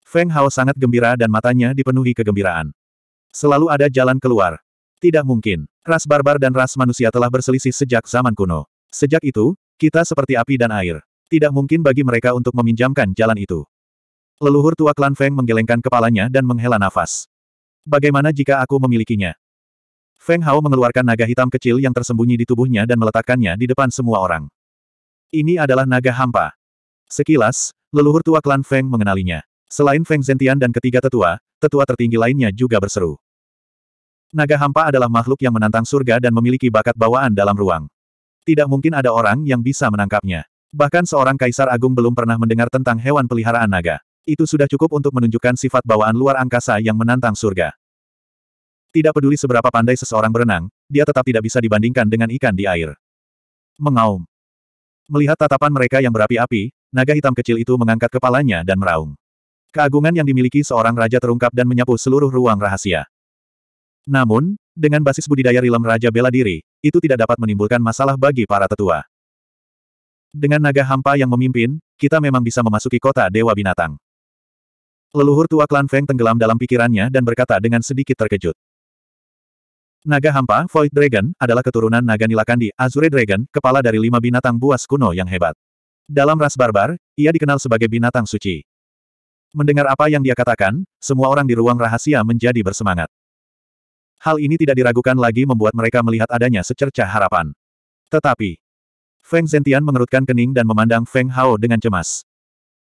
[SPEAKER 1] Feng Hao sangat gembira dan matanya dipenuhi kegembiraan. Selalu ada jalan keluar. Tidak mungkin. Ras barbar dan ras manusia telah berselisih sejak zaman kuno. Sejak itu, kita seperti api dan air. Tidak mungkin bagi mereka untuk meminjamkan jalan itu. Leluhur tua klan Feng menggelengkan kepalanya dan menghela nafas. Bagaimana jika aku memilikinya? Feng Hao mengeluarkan naga hitam kecil yang tersembunyi di tubuhnya dan meletakkannya di depan semua orang. Ini adalah naga hampa. Sekilas, leluhur tua klan Feng mengenalinya. Selain Feng Zentian dan ketiga tetua, tetua tertinggi lainnya juga berseru. Naga hampa adalah makhluk yang menantang surga dan memiliki bakat bawaan dalam ruang. Tidak mungkin ada orang yang bisa menangkapnya. Bahkan seorang kaisar agung belum pernah mendengar tentang hewan peliharaan naga. Itu sudah cukup untuk menunjukkan sifat bawaan luar angkasa yang menantang surga. Tidak peduli seberapa pandai seseorang berenang, dia tetap tidak bisa dibandingkan dengan ikan di air. Mengaum. Melihat tatapan mereka yang berapi-api, naga hitam kecil itu mengangkat kepalanya dan meraung. Keagungan yang dimiliki seorang raja terungkap dan menyapu seluruh ruang rahasia. Namun, dengan basis budidaya rilem Raja Bela Diri, itu tidak dapat menimbulkan masalah bagi para tetua. Dengan naga hampa yang memimpin, kita memang bisa memasuki kota Dewa Binatang. Leluhur tua klan Feng tenggelam dalam pikirannya dan berkata dengan sedikit terkejut. Naga hampa, Void Dragon, adalah keturunan naga nilakandi, Azure Dragon, kepala dari lima binatang buas kuno yang hebat. Dalam ras barbar, ia dikenal sebagai binatang suci. Mendengar apa yang dia katakan, semua orang di ruang rahasia menjadi bersemangat. Hal ini tidak diragukan lagi membuat mereka melihat adanya secerca harapan. Tetapi, Feng Zentian mengerutkan kening dan memandang Feng Hao dengan cemas.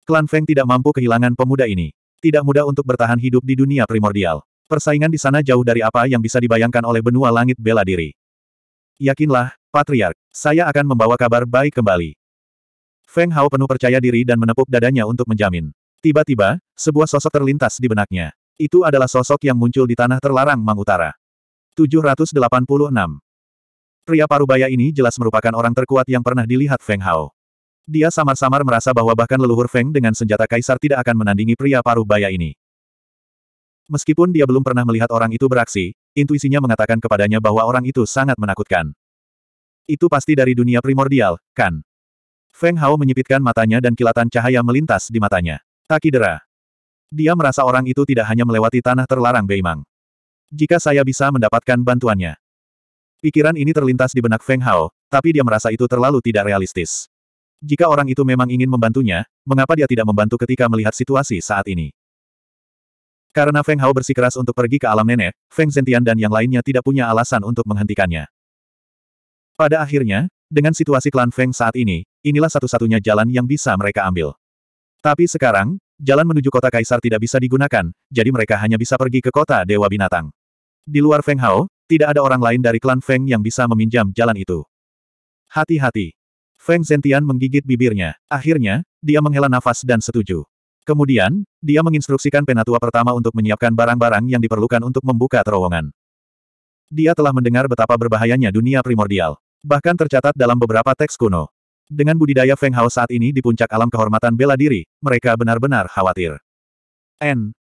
[SPEAKER 1] Klan Feng tidak mampu kehilangan pemuda ini. Tidak mudah untuk bertahan hidup di dunia primordial. Persaingan di sana jauh dari apa yang bisa dibayangkan oleh benua langit bela diri. Yakinlah, Patriark, saya akan membawa kabar baik kembali. Feng Hao penuh percaya diri dan menepuk dadanya untuk menjamin. Tiba-tiba, sebuah sosok terlintas di benaknya. Itu adalah sosok yang muncul di tanah terlarang Mang Utara. 786. Pria parubaya ini jelas merupakan orang terkuat yang pernah dilihat Feng Hao. Dia samar-samar merasa bahwa bahkan leluhur Feng dengan senjata kaisar tidak akan menandingi pria parubaya ini. Meskipun dia belum pernah melihat orang itu beraksi, intuisinya mengatakan kepadanya bahwa orang itu sangat menakutkan. Itu pasti dari dunia primordial, kan? Feng Hao menyipitkan matanya dan kilatan cahaya melintas di matanya. Takidera. Dia merasa orang itu tidak hanya melewati tanah terlarang Beimang jika saya bisa mendapatkan bantuannya. Pikiran ini terlintas di benak Feng Hao, tapi dia merasa itu terlalu tidak realistis. Jika orang itu memang ingin membantunya, mengapa dia tidak membantu ketika melihat situasi saat ini? Karena Feng Hao bersikeras untuk pergi ke alam nenek, Feng Zentian dan yang lainnya tidak punya alasan untuk menghentikannya. Pada akhirnya, dengan situasi klan Feng saat ini, inilah satu-satunya jalan yang bisa mereka ambil. Tapi sekarang, jalan menuju kota Kaisar tidak bisa digunakan, jadi mereka hanya bisa pergi ke kota Dewa Binatang. Di luar Feng Hao, tidak ada orang lain dari klan Feng yang bisa meminjam jalan itu. Hati-hati. Feng Zentian menggigit bibirnya. Akhirnya, dia menghela nafas dan setuju. Kemudian, dia menginstruksikan penatua pertama untuk menyiapkan barang-barang yang diperlukan untuk membuka terowongan. Dia telah mendengar betapa berbahayanya dunia primordial. Bahkan tercatat dalam beberapa teks kuno. Dengan budidaya Feng Hao saat ini di puncak alam kehormatan bela diri, mereka benar-benar khawatir. N.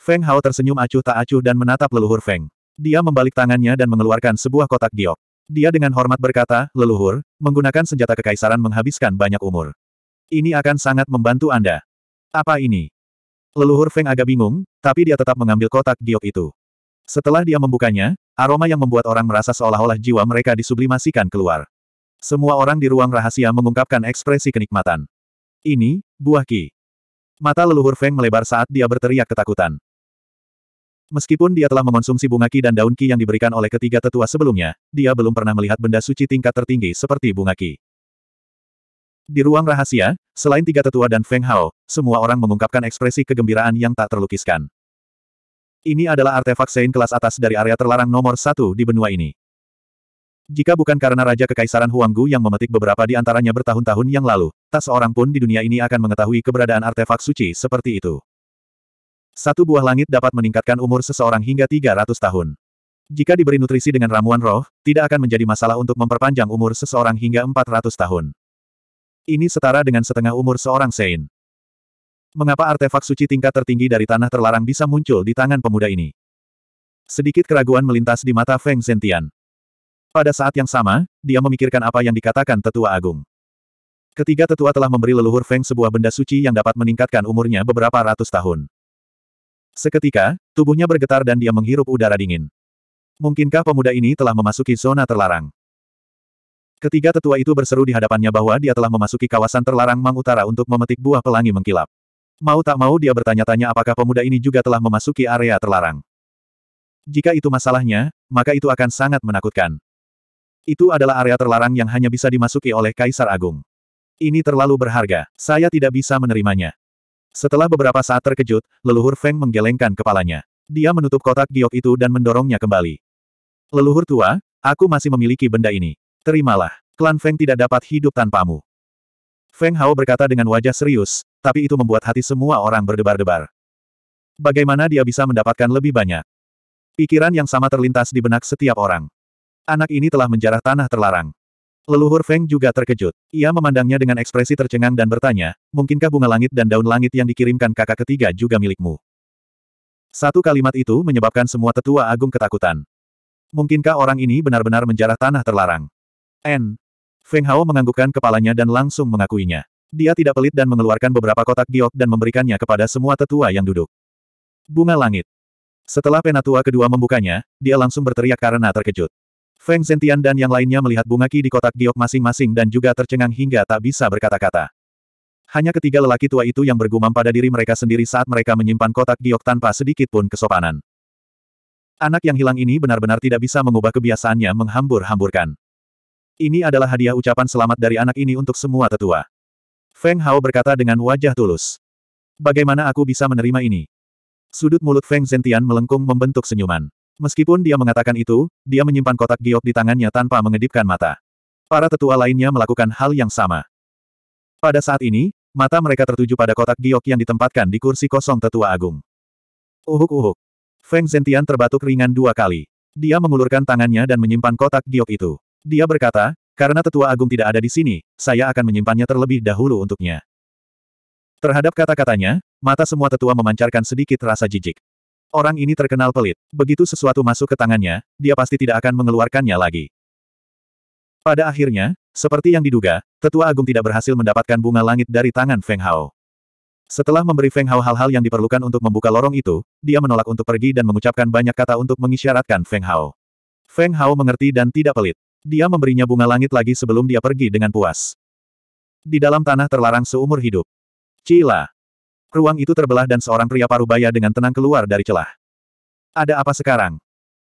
[SPEAKER 1] Feng Hao tersenyum acuh tak acuh dan menatap leluhur Feng. Dia membalik tangannya dan mengeluarkan sebuah kotak giok. Dia dengan hormat berkata, leluhur, menggunakan senjata kekaisaran menghabiskan banyak umur. Ini akan sangat membantu Anda. Apa ini? Leluhur Feng agak bingung, tapi dia tetap mengambil kotak giok itu. Setelah dia membukanya, aroma yang membuat orang merasa seolah-olah jiwa mereka disublimasikan keluar. Semua orang di ruang rahasia mengungkapkan ekspresi kenikmatan. Ini, buah ki. Mata leluhur Feng melebar saat dia berteriak ketakutan. Meskipun dia telah mengonsumsi bunga ki dan daun ki yang diberikan oleh ketiga tetua sebelumnya, dia belum pernah melihat benda suci tingkat tertinggi seperti bunga ki. Di ruang rahasia, selain tiga tetua dan Feng Hao, semua orang mengungkapkan ekspresi kegembiraan yang tak terlukiskan. Ini adalah artefak Sein kelas atas dari area terlarang nomor satu di benua ini. Jika bukan karena Raja Kekaisaran Huanggu yang memetik beberapa di antaranya bertahun-tahun yang lalu, tak seorang pun di dunia ini akan mengetahui keberadaan artefak suci seperti itu. Satu buah langit dapat meningkatkan umur seseorang hingga 300 tahun. Jika diberi nutrisi dengan ramuan roh, tidak akan menjadi masalah untuk memperpanjang umur seseorang hingga 400 tahun. Ini setara dengan setengah umur seorang Sein. Mengapa artefak suci tingkat tertinggi dari tanah terlarang bisa muncul di tangan pemuda ini? Sedikit keraguan melintas di mata Feng Zentian. Pada saat yang sama, dia memikirkan apa yang dikatakan tetua agung. Ketiga tetua telah memberi leluhur Feng sebuah benda suci yang dapat meningkatkan umurnya beberapa ratus tahun. Seketika, tubuhnya bergetar dan dia menghirup udara dingin. Mungkinkah pemuda ini telah memasuki zona terlarang? Ketiga tetua itu berseru di hadapannya bahwa dia telah memasuki kawasan terlarang Mang Utara untuk memetik buah pelangi mengkilap. Mau tak mau dia bertanya-tanya apakah pemuda ini juga telah memasuki area terlarang. Jika itu masalahnya, maka itu akan sangat menakutkan. Itu adalah area terlarang yang hanya bisa dimasuki oleh Kaisar Agung. Ini terlalu berharga, saya tidak bisa menerimanya. Setelah beberapa saat terkejut, leluhur Feng menggelengkan kepalanya. Dia menutup kotak giok itu dan mendorongnya kembali. Leluhur tua, aku masih memiliki benda ini. Terimalah, klan Feng tidak dapat hidup tanpamu. Feng Hao berkata dengan wajah serius, tapi itu membuat hati semua orang berdebar-debar. Bagaimana dia bisa mendapatkan lebih banyak? Pikiran yang sama terlintas di benak setiap orang. Anak ini telah menjarah tanah terlarang. Leluhur Feng juga terkejut. Ia memandangnya dengan ekspresi tercengang dan bertanya, mungkinkah bunga langit dan daun langit yang dikirimkan kakak ketiga juga milikmu? Satu kalimat itu menyebabkan semua tetua agung ketakutan. Mungkinkah orang ini benar-benar menjarah tanah terlarang? N. Feng Hao menganggukkan kepalanya dan langsung mengakuinya. Dia tidak pelit dan mengeluarkan beberapa kotak giok dan memberikannya kepada semua tetua yang duduk. Bunga langit. Setelah penatua kedua membukanya, dia langsung berteriak karena terkejut. Feng Zentian dan yang lainnya melihat bunga ki di kotak giok masing-masing dan juga tercengang hingga tak bisa berkata-kata. Hanya ketiga lelaki tua itu yang bergumam pada diri mereka sendiri saat mereka menyimpan kotak giok tanpa sedikit pun kesopanan. Anak yang hilang ini benar-benar tidak bisa mengubah kebiasaannya menghambur-hamburkan. Ini adalah hadiah ucapan selamat dari anak ini untuk semua tetua. Feng Hao berkata dengan wajah tulus. Bagaimana aku bisa menerima ini? Sudut mulut Feng Zentian melengkung membentuk senyuman. Meskipun dia mengatakan itu, dia menyimpan kotak giok di tangannya tanpa mengedipkan mata. Para tetua lainnya melakukan hal yang sama. Pada saat ini, mata mereka tertuju pada kotak giok yang ditempatkan di kursi kosong tetua agung. Uhuk-uhuk. Feng Zentian terbatuk ringan dua kali. Dia mengulurkan tangannya dan menyimpan kotak giok itu. Dia berkata, karena tetua agung tidak ada di sini, saya akan menyimpannya terlebih dahulu untuknya. Terhadap kata-katanya, mata semua tetua memancarkan sedikit rasa jijik. Orang ini terkenal pelit. Begitu sesuatu masuk ke tangannya, dia pasti tidak akan mengeluarkannya lagi. Pada akhirnya, seperti yang diduga, Tetua Agung tidak berhasil mendapatkan bunga langit dari tangan Feng Hao. Setelah memberi Feng Hao hal-hal yang diperlukan untuk membuka lorong itu, dia menolak untuk pergi dan mengucapkan banyak kata untuk mengisyaratkan Feng Hao. Feng Hao mengerti dan tidak pelit. Dia memberinya bunga langit lagi sebelum dia pergi dengan puas. Di dalam tanah terlarang seumur hidup. Cila. Ruang itu terbelah dan seorang pria parubaya dengan tenang keluar dari celah. Ada apa sekarang?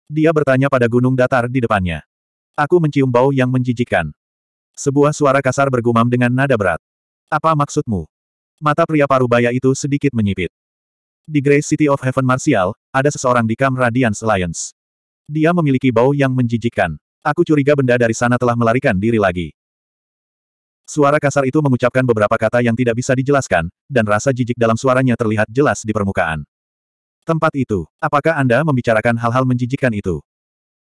[SPEAKER 1] Dia bertanya pada gunung datar di depannya. Aku mencium bau yang menjijikkan. Sebuah suara kasar bergumam dengan nada berat. Apa maksudmu? Mata pria parubaya itu sedikit menyipit. Di Grey City of Heaven Martial, ada seseorang di Kam Radiance Alliance. Dia memiliki bau yang menjijikkan. Aku curiga benda dari sana telah melarikan diri lagi. Suara kasar itu mengucapkan beberapa kata yang tidak bisa dijelaskan, dan rasa jijik dalam suaranya terlihat jelas di permukaan. Tempat itu, apakah Anda membicarakan hal-hal menjijikkan itu?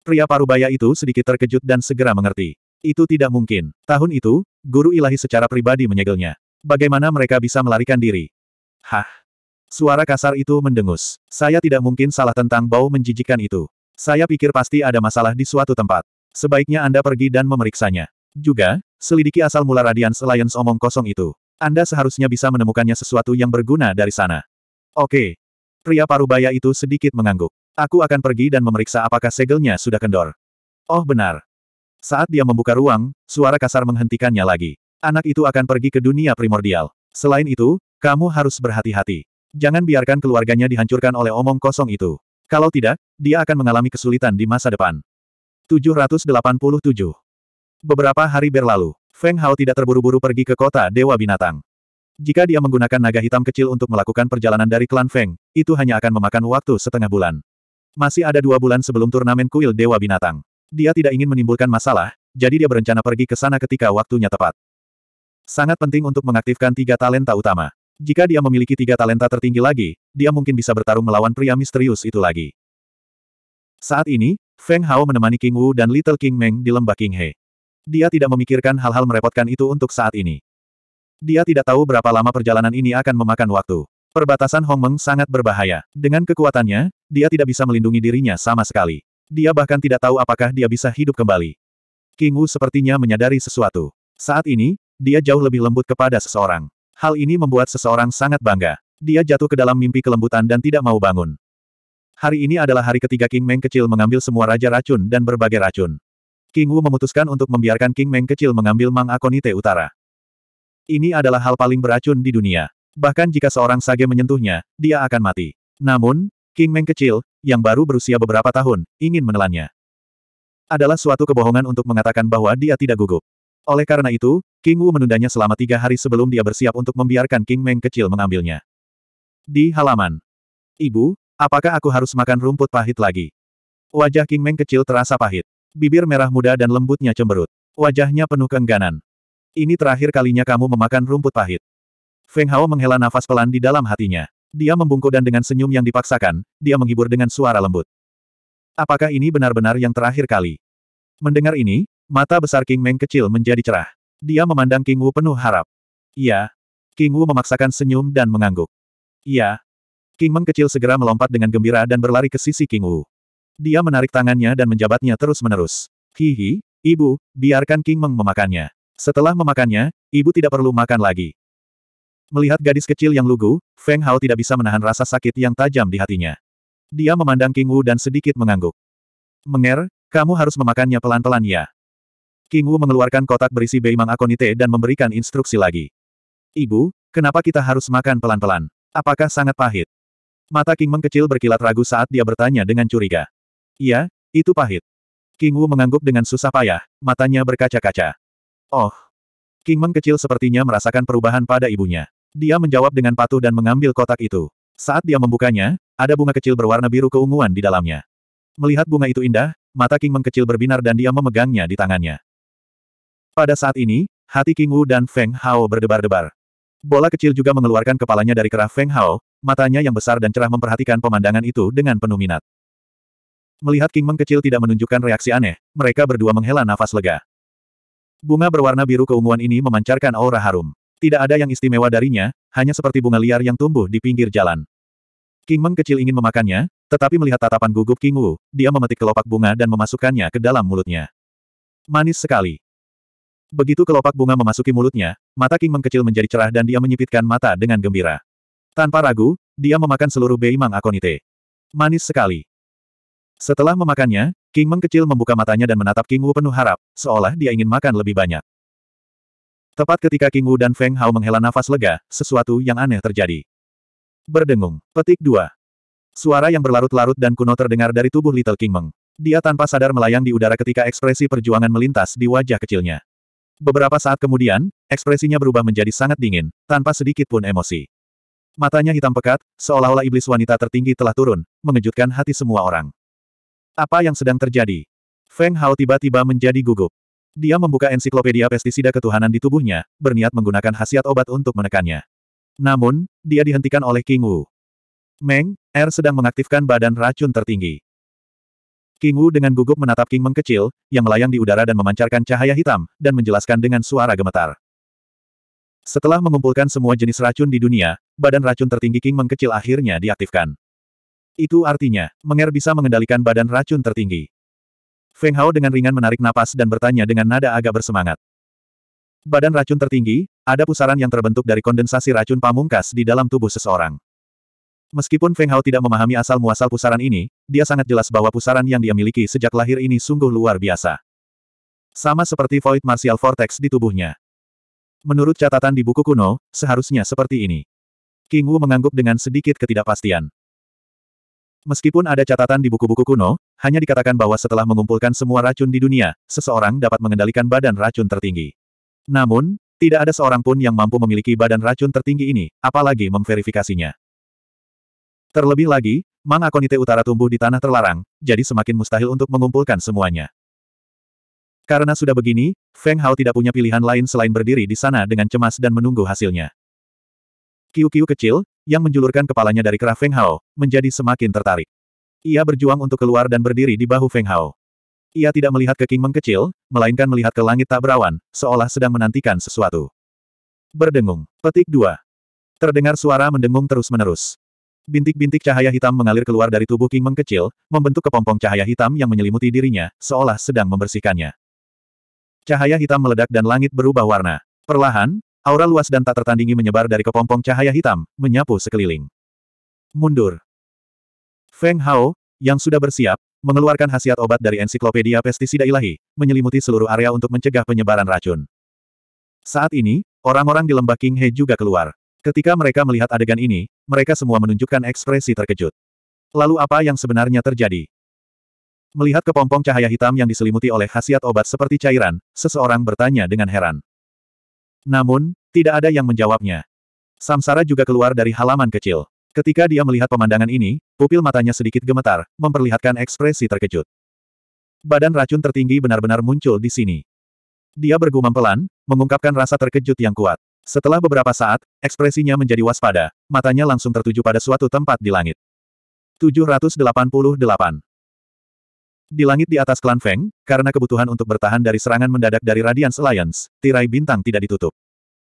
[SPEAKER 1] Pria parubaya itu sedikit terkejut dan segera mengerti. Itu tidak mungkin. Tahun itu, guru ilahi secara pribadi menyegelnya. Bagaimana mereka bisa melarikan diri? Hah? Suara kasar itu mendengus. Saya tidak mungkin salah tentang bau menjijikan itu. Saya pikir pasti ada masalah di suatu tempat. Sebaiknya Anda pergi dan memeriksanya. Juga, selidiki asal mula Radiance Alliance omong kosong itu. Anda seharusnya bisa menemukannya sesuatu yang berguna dari sana. Oke. Pria parubaya itu sedikit mengangguk. Aku akan pergi dan memeriksa apakah segelnya sudah kendor. Oh benar. Saat dia membuka ruang, suara kasar menghentikannya lagi. Anak itu akan pergi ke dunia primordial. Selain itu, kamu harus berhati-hati. Jangan biarkan keluarganya dihancurkan oleh omong kosong itu. Kalau tidak, dia akan mengalami kesulitan di masa depan. 787 Beberapa hari berlalu, Feng Hao tidak terburu-buru pergi ke kota Dewa Binatang. Jika dia menggunakan naga hitam kecil untuk melakukan perjalanan dari klan Feng, itu hanya akan memakan waktu setengah bulan. Masih ada dua bulan sebelum turnamen kuil Dewa Binatang. Dia tidak ingin menimbulkan masalah, jadi dia berencana pergi ke sana ketika waktunya tepat. Sangat penting untuk mengaktifkan tiga talenta utama. Jika dia memiliki tiga talenta tertinggi lagi, dia mungkin bisa bertarung melawan pria misterius itu lagi. Saat ini, Feng Hao menemani King Wu dan Little King Meng di lembah King He. Dia tidak memikirkan hal-hal merepotkan itu untuk saat ini. Dia tidak tahu berapa lama perjalanan ini akan memakan waktu. Perbatasan Hong Meng sangat berbahaya. Dengan kekuatannya, dia tidak bisa melindungi dirinya sama sekali. Dia bahkan tidak tahu apakah dia bisa hidup kembali. King Wu sepertinya menyadari sesuatu. Saat ini, dia jauh lebih lembut kepada seseorang. Hal ini membuat seseorang sangat bangga. Dia jatuh ke dalam mimpi kelembutan dan tidak mau bangun. Hari ini adalah hari ketiga King Meng kecil mengambil semua raja racun dan berbagai racun. King Wu memutuskan untuk membiarkan King Meng kecil mengambil Mang Akonite Utara. Ini adalah hal paling beracun di dunia. Bahkan jika seorang sage menyentuhnya, dia akan mati. Namun, King Meng kecil, yang baru berusia beberapa tahun, ingin menelannya. Adalah suatu kebohongan untuk mengatakan bahwa dia tidak gugup. Oleh karena itu, King Wu menundanya selama tiga hari sebelum dia bersiap untuk membiarkan King Meng kecil mengambilnya. Di halaman. Ibu, apakah aku harus makan rumput pahit lagi? Wajah King Meng kecil terasa pahit. Bibir merah muda dan lembutnya cemberut. Wajahnya penuh kengganan. Ini terakhir kalinya kamu memakan rumput pahit. Feng Hao menghela nafas pelan di dalam hatinya. Dia membungkuk dan dengan senyum yang dipaksakan, dia menghibur dengan suara lembut. Apakah ini benar-benar yang terakhir kali? Mendengar ini, mata besar King Meng kecil menjadi cerah. Dia memandang King Wu penuh harap. Iya. King Wu memaksakan senyum dan mengangguk. Iya. King Meng kecil segera melompat dengan gembira dan berlari ke sisi King Wu. Dia menarik tangannya dan menjabatnya terus-menerus. Hihi, ibu, biarkan King Meng memakannya. Setelah memakannya, ibu tidak perlu makan lagi. Melihat gadis kecil yang lugu, Feng Hao tidak bisa menahan rasa sakit yang tajam di hatinya. Dia memandang King Wu dan sedikit mengangguk. Menger, kamu harus memakannya pelan-pelan ya. King Wu mengeluarkan kotak berisi Beimang Akonite dan memberikan instruksi lagi. Ibu, kenapa kita harus makan pelan-pelan? Apakah sangat pahit? Mata King Meng kecil berkilat ragu saat dia bertanya dengan curiga. Iya, itu pahit. King Wu mengangguk dengan susah payah, matanya berkaca-kaca. Oh. King Meng kecil sepertinya merasakan perubahan pada ibunya. Dia menjawab dengan patuh dan mengambil kotak itu. Saat dia membukanya, ada bunga kecil berwarna biru keunguan di dalamnya. Melihat bunga itu indah, mata King Meng kecil berbinar dan dia memegangnya di tangannya. Pada saat ini, hati King Wu dan Feng Hao berdebar-debar. Bola kecil juga mengeluarkan kepalanya dari kerah Feng Hao, matanya yang besar dan cerah memperhatikan pemandangan itu dengan penuh minat. Melihat King Meng kecil tidak menunjukkan reaksi aneh, mereka berdua menghela nafas lega. Bunga berwarna biru keunguan ini memancarkan aura harum. Tidak ada yang istimewa darinya, hanya seperti bunga liar yang tumbuh di pinggir jalan. King Meng kecil ingin memakannya, tetapi melihat tatapan gugup King Wu, dia memetik kelopak bunga dan memasukkannya ke dalam mulutnya. Manis sekali. Begitu kelopak bunga memasuki mulutnya, mata King Meng kecil menjadi cerah dan dia menyipitkan mata dengan gembira. Tanpa ragu, dia memakan seluruh Beimang Akonite. Manis sekali. Setelah memakannya, King Meng kecil membuka matanya dan menatap King Wu penuh harap, seolah dia ingin makan lebih banyak. Tepat ketika King Wu dan Feng Hao menghela nafas lega, sesuatu yang aneh terjadi. Berdengung. Petik dua. Suara yang berlarut-larut dan kuno terdengar dari tubuh Little King Meng. Dia tanpa sadar melayang di udara ketika ekspresi perjuangan melintas di wajah kecilnya. Beberapa saat kemudian, ekspresinya berubah menjadi sangat dingin, tanpa sedikit pun emosi. Matanya hitam pekat, seolah-olah iblis wanita tertinggi telah turun, mengejutkan hati semua orang. Apa yang sedang terjadi? Feng Hao tiba-tiba menjadi gugup. Dia membuka ensiklopedia pestisida ketuhanan di tubuhnya, berniat menggunakan khasiat obat untuk menekannya. Namun, dia dihentikan oleh King Wu. Meng, Er sedang mengaktifkan badan racun tertinggi. King Wu dengan gugup menatap King Meng kecil, yang melayang di udara dan memancarkan cahaya hitam, dan menjelaskan dengan suara gemetar. Setelah mengumpulkan semua jenis racun di dunia, badan racun tertinggi King Meng kecil akhirnya diaktifkan. Itu artinya, Menger bisa mengendalikan badan racun tertinggi. Feng Hao dengan ringan menarik napas dan bertanya dengan nada agak bersemangat. Badan racun tertinggi, ada pusaran yang terbentuk dari kondensasi racun pamungkas di dalam tubuh seseorang. Meskipun Feng Hao tidak memahami asal-muasal pusaran ini, dia sangat jelas bahwa pusaran yang dia miliki sejak lahir ini sungguh luar biasa. Sama seperti Void Martial Vortex di tubuhnya. Menurut catatan di buku kuno, seharusnya seperti ini. King Wu mengangguk dengan sedikit ketidakpastian. Meskipun ada catatan di buku-buku kuno, hanya dikatakan bahwa setelah mengumpulkan semua racun di dunia, seseorang dapat mengendalikan badan racun tertinggi. Namun, tidak ada seorang pun yang mampu memiliki badan racun tertinggi ini, apalagi memverifikasinya. Terlebih lagi, Mang Akonite Utara tumbuh di tanah terlarang, jadi semakin mustahil untuk mengumpulkan semuanya. Karena sudah begini, Feng Hao tidak punya pilihan lain selain berdiri di sana dengan cemas dan menunggu hasilnya. Kiu-kiu kecil, yang menjulurkan kepalanya dari kerah Feng Hao, menjadi semakin tertarik. Ia berjuang untuk keluar dan berdiri di bahu Feng Hao. Ia tidak melihat ke King Meng kecil, melainkan melihat ke langit tak berawan, seolah sedang menantikan sesuatu. Berdengung. Petik dua. Terdengar suara mendengung terus-menerus. Bintik-bintik cahaya hitam mengalir keluar dari tubuh King Meng kecil, membentuk kepompong cahaya hitam yang menyelimuti dirinya, seolah sedang membersihkannya. Cahaya hitam meledak dan langit berubah warna. Perlahan, Aura luas dan tak tertandingi menyebar dari kepompong cahaya hitam, menyapu sekeliling. Mundur. Feng Hao, yang sudah bersiap, mengeluarkan khasiat obat dari ensiklopedia pestisida ilahi, menyelimuti seluruh area untuk mencegah penyebaran racun. Saat ini, orang-orang di lembah King He juga keluar. Ketika mereka melihat adegan ini, mereka semua menunjukkan ekspresi terkejut. Lalu apa yang sebenarnya terjadi? Melihat kepompong cahaya hitam yang diselimuti oleh khasiat obat seperti cairan, seseorang bertanya dengan heran. Namun, tidak ada yang menjawabnya. Samsara juga keluar dari halaman kecil. Ketika dia melihat pemandangan ini, pupil matanya sedikit gemetar, memperlihatkan ekspresi terkejut. Badan racun tertinggi benar-benar muncul di sini. Dia bergumam pelan, mengungkapkan rasa terkejut yang kuat. Setelah beberapa saat, ekspresinya menjadi waspada, matanya langsung tertuju pada suatu tempat di langit. 788 Di langit di atas klan Feng, karena kebutuhan untuk bertahan dari serangan mendadak dari Radiance Alliance, tirai bintang tidak ditutup.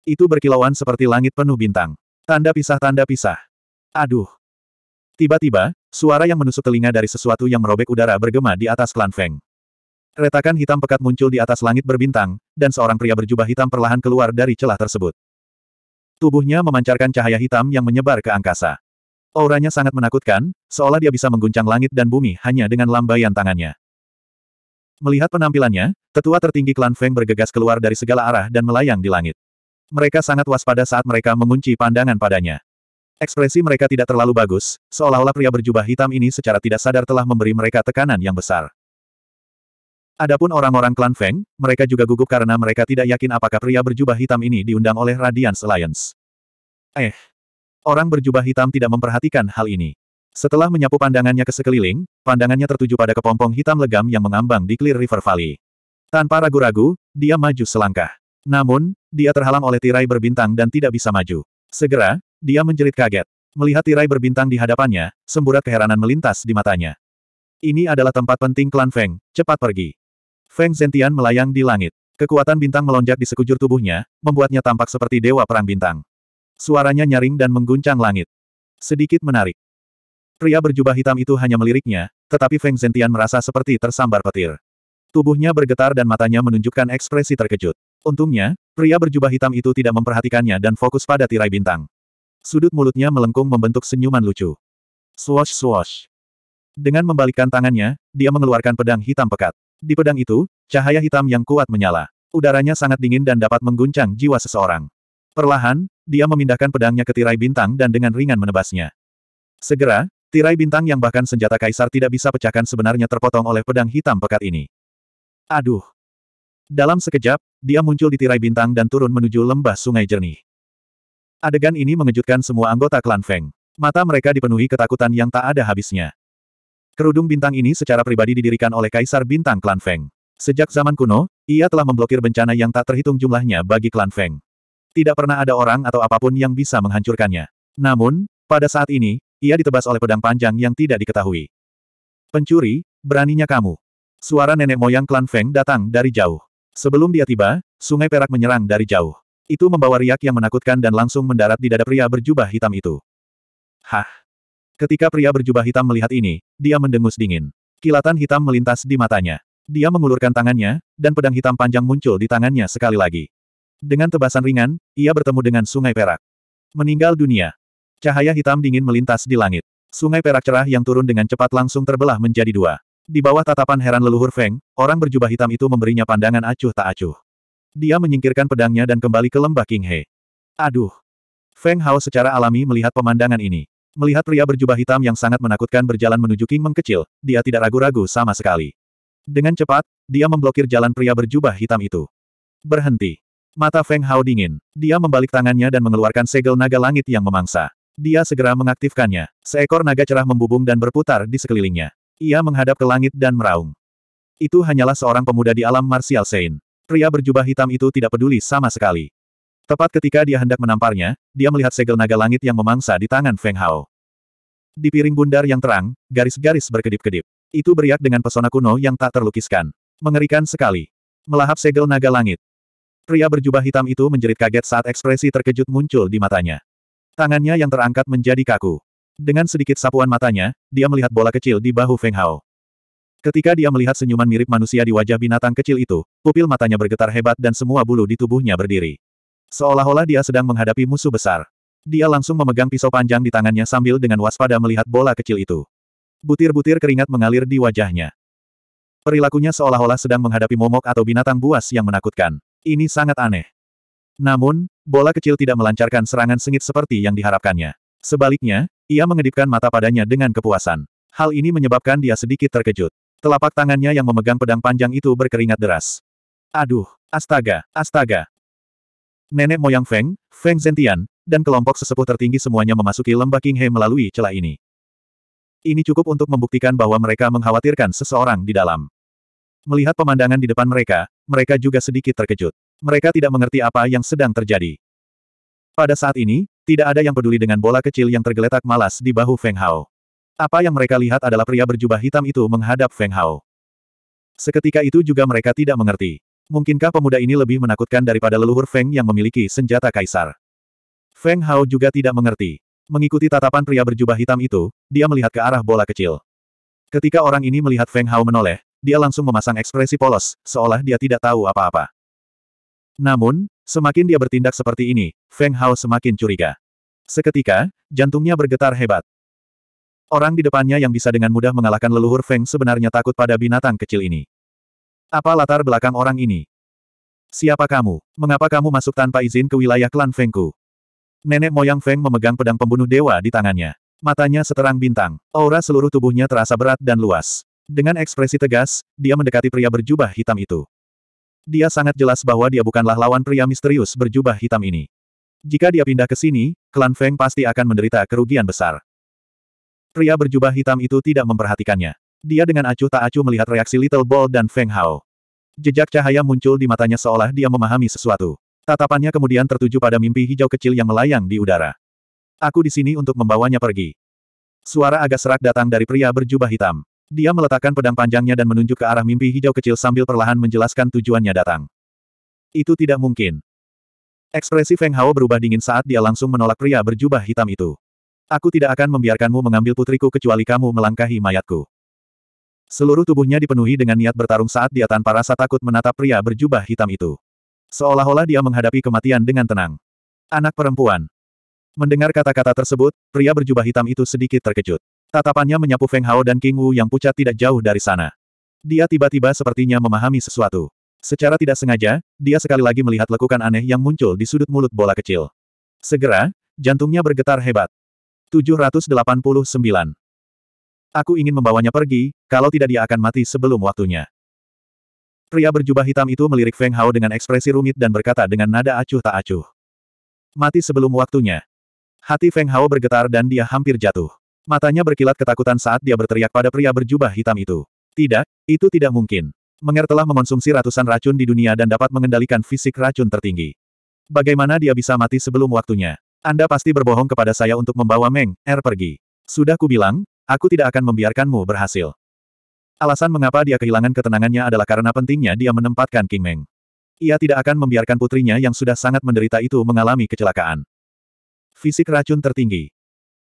[SPEAKER 1] Itu berkilauan seperti langit penuh bintang. Tanda pisah-tanda pisah. Aduh. Tiba-tiba, suara yang menusuk telinga dari sesuatu yang merobek udara bergema di atas klan Feng. Retakan hitam pekat muncul di atas langit berbintang, dan seorang pria berjubah hitam perlahan keluar dari celah tersebut. Tubuhnya memancarkan cahaya hitam yang menyebar ke angkasa. Auranya sangat menakutkan, seolah dia bisa mengguncang langit dan bumi hanya dengan lambaian tangannya. Melihat penampilannya, tetua tertinggi klan Feng bergegas keluar dari segala arah dan melayang di langit. Mereka sangat waspada saat mereka mengunci pandangan padanya. Ekspresi mereka tidak terlalu bagus, seolah-olah pria berjubah hitam ini secara tidak sadar telah memberi mereka tekanan yang besar. Adapun orang-orang klan Feng, mereka juga gugup karena mereka tidak yakin apakah pria berjubah hitam ini diundang oleh Radiance Alliance. Eh, orang berjubah hitam tidak memperhatikan hal ini. Setelah menyapu pandangannya ke sekeliling, pandangannya tertuju pada kepompong hitam legam yang mengambang di Clear River Valley. Tanpa ragu-ragu, dia maju selangkah. Namun, dia terhalang oleh tirai berbintang dan tidak bisa maju. Segera, dia menjerit kaget. Melihat tirai berbintang di hadapannya, semburat keheranan melintas di matanya. Ini adalah tempat penting klan Feng, cepat pergi. Feng Zentian melayang di langit. Kekuatan bintang melonjak di sekujur tubuhnya, membuatnya tampak seperti dewa perang bintang. Suaranya nyaring dan mengguncang langit. Sedikit menarik. Pria berjubah hitam itu hanya meliriknya, tetapi Feng Zentian merasa seperti tersambar petir. Tubuhnya bergetar dan matanya menunjukkan ekspresi terkejut. Untungnya, Pria berjubah hitam itu tidak memperhatikannya dan fokus pada tirai bintang. Sudut mulutnya melengkung membentuk senyuman lucu. Swash swash. Dengan membalikkan tangannya, dia mengeluarkan pedang hitam pekat. Di pedang itu, cahaya hitam yang kuat menyala. Udaranya sangat dingin dan dapat mengguncang jiwa seseorang. Perlahan, dia memindahkan pedangnya ke tirai bintang dan dengan ringan menebasnya. Segera, tirai bintang yang bahkan senjata kaisar tidak bisa pecahkan sebenarnya terpotong oleh pedang hitam pekat ini. Aduh! Dalam sekejap, dia muncul di tirai bintang dan turun menuju lembah sungai jernih. Adegan ini mengejutkan semua anggota klan Feng. Mata mereka dipenuhi ketakutan yang tak ada habisnya. Kerudung bintang ini secara pribadi didirikan oleh Kaisar Bintang Klan Feng. Sejak zaman kuno, ia telah memblokir bencana yang tak terhitung jumlahnya bagi Klan Feng. Tidak pernah ada orang atau apapun yang bisa menghancurkannya. Namun, pada saat ini, ia ditebas oleh pedang panjang yang tidak diketahui. Pencuri, beraninya kamu. Suara nenek moyang Klan Feng datang dari jauh. Sebelum dia tiba, sungai perak menyerang dari jauh. Itu membawa riak yang menakutkan dan langsung mendarat di dada pria berjubah hitam itu. Hah! Ketika pria berjubah hitam melihat ini, dia mendengus dingin. Kilatan hitam melintas di matanya. Dia mengulurkan tangannya, dan pedang hitam panjang muncul di tangannya sekali lagi. Dengan tebasan ringan, ia bertemu dengan sungai perak. Meninggal dunia. Cahaya hitam dingin melintas di langit. Sungai perak cerah yang turun dengan cepat langsung terbelah menjadi dua. Di bawah tatapan heran leluhur Feng, orang berjubah hitam itu memberinya pandangan acuh tak acuh. Dia menyingkirkan pedangnya dan kembali ke lembah King He. Aduh! Feng Hao secara alami melihat pemandangan ini. Melihat pria berjubah hitam yang sangat menakutkan berjalan menuju King Mengkecil, dia tidak ragu-ragu sama sekali. Dengan cepat, dia memblokir jalan pria berjubah hitam itu. Berhenti. Mata Feng Hao dingin. Dia membalik tangannya dan mengeluarkan segel naga langit yang memangsa. Dia segera mengaktifkannya. Seekor naga cerah membubung dan berputar di sekelilingnya. Ia menghadap ke langit dan meraung. Itu hanyalah seorang pemuda di alam Martial Sein. Pria berjubah hitam itu tidak peduli sama sekali. Tepat ketika dia hendak menamparnya, dia melihat segel naga langit yang memangsa di tangan Feng Hao. Di piring bundar yang terang, garis-garis berkedip-kedip. Itu beriak dengan pesona kuno yang tak terlukiskan. Mengerikan sekali. Melahap segel naga langit. Pria berjubah hitam itu menjerit kaget saat ekspresi terkejut muncul di matanya. Tangannya yang terangkat menjadi kaku. Dengan sedikit sapuan matanya, dia melihat bola kecil di bahu Feng Hao. Ketika dia melihat senyuman mirip manusia di wajah binatang kecil itu, pupil matanya bergetar hebat dan semua bulu di tubuhnya berdiri. Seolah-olah dia sedang menghadapi musuh besar. Dia langsung memegang pisau panjang di tangannya sambil dengan waspada melihat bola kecil itu. Butir-butir keringat mengalir di wajahnya. Perilakunya seolah-olah sedang menghadapi momok atau binatang buas yang menakutkan. Ini sangat aneh. Namun, bola kecil tidak melancarkan serangan sengit seperti yang diharapkannya. Sebaliknya, ia mengedipkan mata padanya dengan kepuasan. Hal ini menyebabkan dia sedikit terkejut. Telapak tangannya yang memegang pedang panjang itu berkeringat deras. Aduh, astaga, astaga. Nenek moyang Feng, Feng Zentian, dan kelompok sesepuh tertinggi semuanya memasuki lembah Qinghe melalui celah ini. Ini cukup untuk membuktikan bahwa mereka mengkhawatirkan seseorang di dalam. Melihat pemandangan di depan mereka, mereka juga sedikit terkejut. Mereka tidak mengerti apa yang sedang terjadi. Pada saat ini, tidak ada yang peduli dengan bola kecil yang tergeletak malas di bahu Feng Hao. Apa yang mereka lihat adalah pria berjubah hitam itu menghadap Feng Hao. Seketika itu juga mereka tidak mengerti. Mungkinkah pemuda ini lebih menakutkan daripada leluhur Feng yang memiliki senjata kaisar? Feng Hao juga tidak mengerti. Mengikuti tatapan pria berjubah hitam itu, dia melihat ke arah bola kecil. Ketika orang ini melihat Feng Hao menoleh, dia langsung memasang ekspresi polos, seolah dia tidak tahu apa-apa. Namun, semakin dia bertindak seperti ini, Feng Hao semakin curiga. Seketika, jantungnya bergetar hebat. Orang di depannya yang bisa dengan mudah mengalahkan leluhur Feng sebenarnya takut pada binatang kecil ini. Apa latar belakang orang ini? Siapa kamu? Mengapa kamu masuk tanpa izin ke wilayah klan Fengku? Nenek moyang Feng memegang pedang pembunuh dewa di tangannya. Matanya seterang bintang, aura seluruh tubuhnya terasa berat dan luas. Dengan ekspresi tegas, dia mendekati pria berjubah hitam itu. Dia sangat jelas bahwa dia bukanlah lawan pria misterius berjubah hitam ini. Jika dia pindah ke sini, klan Feng pasti akan menderita kerugian besar. Pria berjubah hitam itu tidak memperhatikannya. Dia dengan acuh tak acuh melihat reaksi Little Ball dan Feng Hao. Jejak cahaya muncul di matanya seolah dia memahami sesuatu. Tatapannya kemudian tertuju pada mimpi hijau kecil yang melayang di udara. Aku di sini untuk membawanya pergi. Suara agak serak datang dari pria berjubah hitam. Dia meletakkan pedang panjangnya dan menunjuk ke arah mimpi hijau kecil sambil perlahan menjelaskan tujuannya datang. Itu tidak mungkin. Ekspresi Feng Hao berubah dingin saat dia langsung menolak pria berjubah hitam itu. Aku tidak akan membiarkanmu mengambil putriku kecuali kamu melangkahi mayatku. Seluruh tubuhnya dipenuhi dengan niat bertarung saat dia tanpa rasa takut menatap pria berjubah hitam itu. Seolah-olah dia menghadapi kematian dengan tenang. Anak perempuan. Mendengar kata-kata tersebut, pria berjubah hitam itu sedikit terkejut. Tatapannya menyapu Feng Hao dan King Wu yang pucat tidak jauh dari sana. Dia tiba-tiba sepertinya memahami sesuatu. Secara tidak sengaja, dia sekali lagi melihat lekukan aneh yang muncul di sudut mulut bola kecil. Segera, jantungnya bergetar hebat. 789. Aku ingin membawanya pergi, kalau tidak dia akan mati sebelum waktunya. Pria berjubah hitam itu melirik Feng Hao dengan ekspresi rumit dan berkata dengan nada acuh tak acuh. Mati sebelum waktunya. Hati Feng Hao bergetar dan dia hampir jatuh. Matanya berkilat ketakutan saat dia berteriak pada pria berjubah hitam itu. Tidak, itu tidak mungkin. Menger telah mengonsumsi ratusan racun di dunia dan dapat mengendalikan fisik racun tertinggi. Bagaimana dia bisa mati sebelum waktunya? Anda pasti berbohong kepada saya untuk membawa Meng, Er pergi. Sudah kubilang, aku tidak akan membiarkanmu berhasil. Alasan mengapa dia kehilangan ketenangannya adalah karena pentingnya dia menempatkan King Meng. Ia tidak akan membiarkan putrinya yang sudah sangat menderita itu mengalami kecelakaan. Fisik racun tertinggi.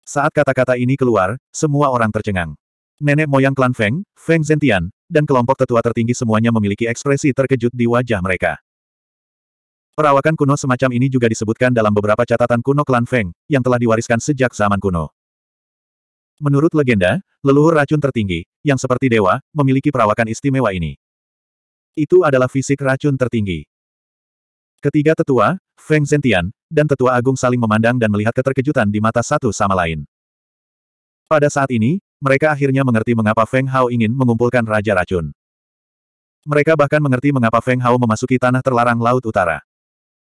[SPEAKER 1] Saat kata-kata ini keluar, semua orang tercengang. Nenek moyang klan Feng, Feng Zentian, dan kelompok tetua tertinggi semuanya memiliki ekspresi terkejut di wajah mereka. Perawakan kuno semacam ini juga disebutkan dalam beberapa catatan kuno klan Feng, yang telah diwariskan sejak zaman kuno. Menurut legenda, leluhur racun tertinggi, yang seperti dewa, memiliki perawakan istimewa ini. Itu adalah fisik racun tertinggi. Ketiga tetua, Feng Zentian, dan Tetua Agung saling memandang dan melihat keterkejutan di mata satu sama lain. Pada saat ini, mereka akhirnya mengerti mengapa Feng Hao ingin mengumpulkan Raja Racun. Mereka bahkan mengerti mengapa Feng Hao memasuki tanah terlarang Laut Utara.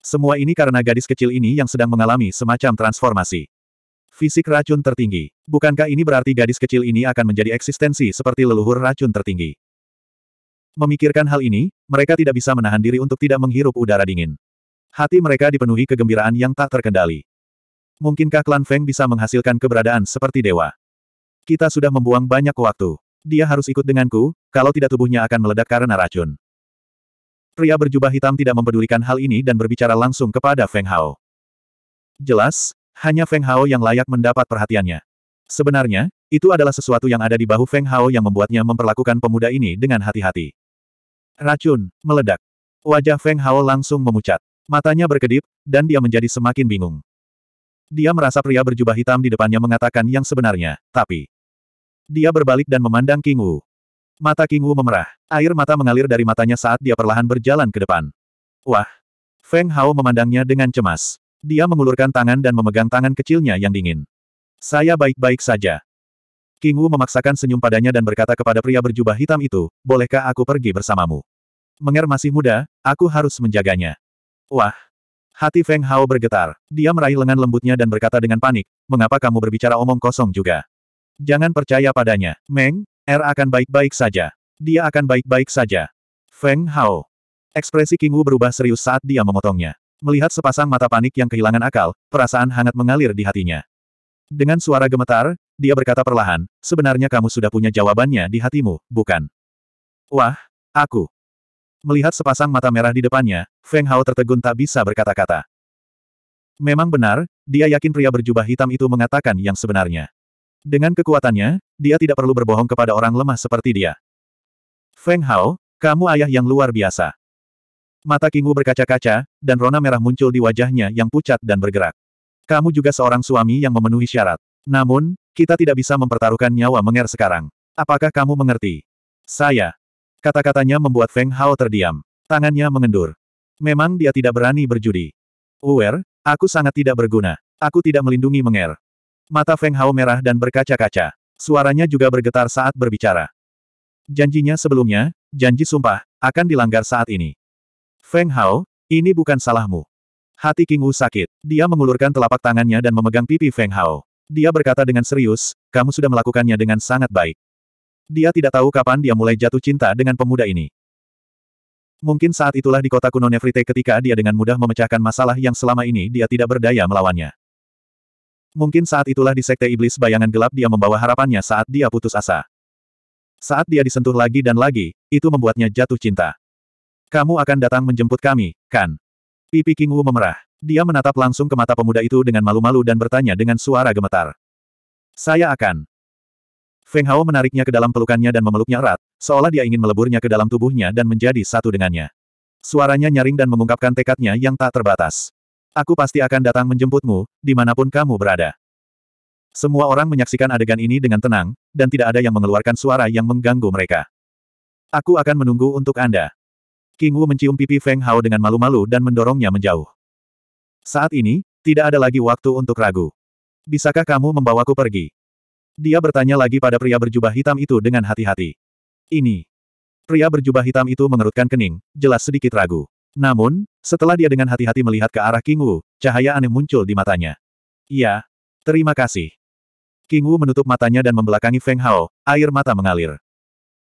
[SPEAKER 1] Semua ini karena gadis kecil ini yang sedang mengalami semacam transformasi. Fisik racun tertinggi. Bukankah ini berarti gadis kecil ini akan menjadi eksistensi seperti leluhur racun tertinggi? Memikirkan hal ini, mereka tidak bisa menahan diri untuk tidak menghirup udara dingin. Hati mereka dipenuhi kegembiraan yang tak terkendali. Mungkinkah klan Feng bisa menghasilkan keberadaan seperti dewa? Kita sudah membuang banyak waktu. Dia harus ikut denganku, kalau tidak tubuhnya akan meledak karena racun. Pria berjubah hitam tidak mempedulikan hal ini dan berbicara langsung kepada Feng Hao. Jelas, hanya Feng Hao yang layak mendapat perhatiannya. Sebenarnya, itu adalah sesuatu yang ada di bahu Feng Hao yang membuatnya memperlakukan pemuda ini dengan hati-hati. Racun, meledak. Wajah Feng Hao langsung memucat. Matanya berkedip, dan dia menjadi semakin bingung. Dia merasa pria berjubah hitam di depannya mengatakan yang sebenarnya, tapi... Dia berbalik dan memandang King Wu. Mata King Wu memerah. Air mata mengalir dari matanya saat dia perlahan berjalan ke depan. Wah! Feng Hao memandangnya dengan cemas. Dia mengulurkan tangan dan memegang tangan kecilnya yang dingin. Saya baik-baik saja. King Wu memaksakan senyum padanya dan berkata kepada pria berjubah hitam itu, bolehkah aku pergi bersamamu? Menger masih muda, aku harus menjaganya. Wah! Hati Feng Hao bergetar. Dia meraih lengan lembutnya dan berkata dengan panik, mengapa kamu berbicara omong kosong juga? Jangan percaya padanya, Meng, R er akan baik-baik saja. Dia akan baik-baik saja. Feng Hao. Ekspresi King Wu berubah serius saat dia memotongnya. Melihat sepasang mata panik yang kehilangan akal, perasaan hangat mengalir di hatinya. Dengan suara gemetar, dia berkata perlahan, sebenarnya kamu sudah punya jawabannya di hatimu, bukan? Wah, aku. Melihat sepasang mata merah di depannya, Feng Hao tertegun tak bisa berkata-kata. Memang benar, dia yakin pria berjubah hitam itu mengatakan yang sebenarnya. Dengan kekuatannya, dia tidak perlu berbohong kepada orang lemah seperti dia. Feng Hao, kamu ayah yang luar biasa. Mata Kingu berkaca-kaca, dan rona merah muncul di wajahnya yang pucat dan bergerak. Kamu juga seorang suami yang memenuhi syarat. Namun, kita tidak bisa mempertaruhkan nyawa Menger sekarang. Apakah kamu mengerti? Saya, Kata-katanya membuat Feng Hao terdiam. Tangannya mengendur. Memang dia tidak berani berjudi. Uwer, aku sangat tidak berguna. Aku tidak melindungi Menger. Mata Feng Hao merah dan berkaca-kaca. Suaranya juga bergetar saat berbicara. Janjinya sebelumnya, janji sumpah, akan dilanggar saat ini. Feng Hao, ini bukan salahmu. Hati King Wu sakit. Dia mengulurkan telapak tangannya dan memegang pipi Feng Hao. Dia berkata dengan serius, kamu sudah melakukannya dengan sangat baik. Dia tidak tahu kapan dia mulai jatuh cinta dengan pemuda ini. Mungkin saat itulah di kota kuno Nefrite ketika dia dengan mudah memecahkan masalah yang selama ini dia tidak berdaya melawannya. Mungkin saat itulah di Sekte Iblis bayangan gelap dia membawa harapannya saat dia putus asa. Saat dia disentuh lagi dan lagi, itu membuatnya jatuh cinta. Kamu akan datang menjemput kami, kan? Pipi King Wu memerah. Dia menatap langsung ke mata pemuda itu dengan malu-malu dan bertanya dengan suara gemetar. Saya akan. Feng Hao menariknya ke dalam pelukannya dan memeluknya erat, seolah dia ingin meleburnya ke dalam tubuhnya dan menjadi satu dengannya. Suaranya nyaring dan mengungkapkan tekadnya yang tak terbatas. Aku pasti akan datang menjemputmu, dimanapun kamu berada. Semua orang menyaksikan adegan ini dengan tenang, dan tidak ada yang mengeluarkan suara yang mengganggu mereka. Aku akan menunggu untuk Anda. King Wu mencium pipi Feng Hao dengan malu-malu dan mendorongnya menjauh. Saat ini, tidak ada lagi waktu untuk ragu. Bisakah kamu membawaku pergi? Dia bertanya lagi pada pria berjubah hitam itu dengan hati-hati. Ini. Pria berjubah hitam itu mengerutkan kening, jelas sedikit ragu. Namun, setelah dia dengan hati-hati melihat ke arah King Wu, cahaya aneh muncul di matanya. Iya. Terima kasih. King Wu menutup matanya dan membelakangi Feng Hao, air mata mengalir.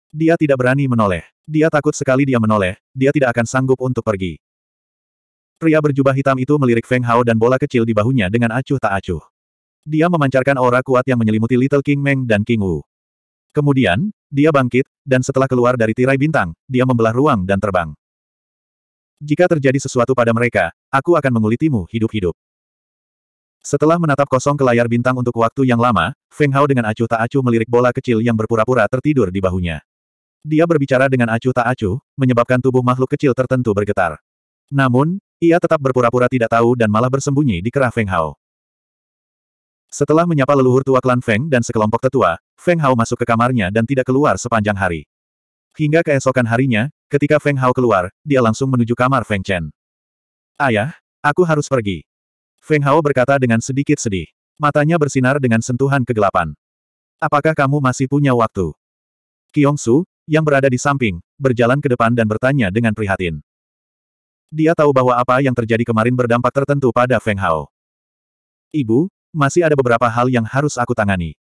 [SPEAKER 1] Dia tidak berani menoleh. Dia takut sekali dia menoleh, dia tidak akan sanggup untuk pergi. Pria berjubah hitam itu melirik Feng Hao dan bola kecil di bahunya dengan acuh tak acuh. Dia memancarkan aura kuat yang menyelimuti Little King Meng dan King Wu. Kemudian, dia bangkit, dan setelah keluar dari tirai bintang, dia membelah ruang dan terbang. Jika terjadi sesuatu pada mereka, aku akan mengulitimu hidup-hidup. Setelah menatap kosong ke layar bintang untuk waktu yang lama, Feng Hao dengan acuh tak acuh melirik bola kecil yang berpura-pura tertidur di bahunya. Dia berbicara dengan acuh tak acuh, menyebabkan tubuh makhluk kecil tertentu bergetar. Namun, ia tetap berpura-pura tidak tahu dan malah bersembunyi di kerah Feng Hao. Setelah menyapa leluhur tua klan Feng dan sekelompok tetua, Feng Hao masuk ke kamarnya dan tidak keluar sepanjang hari. Hingga keesokan harinya, ketika Feng Hao keluar, dia langsung menuju kamar Feng Chen. Ayah, aku harus pergi. Feng Hao berkata dengan sedikit sedih. Matanya bersinar dengan sentuhan kegelapan. Apakah kamu masih punya waktu? Kiong Su, yang berada di samping, berjalan ke depan dan bertanya dengan prihatin. Dia tahu bahwa apa yang terjadi kemarin berdampak tertentu pada Feng Hao. Ibu, masih ada beberapa hal yang harus aku tangani.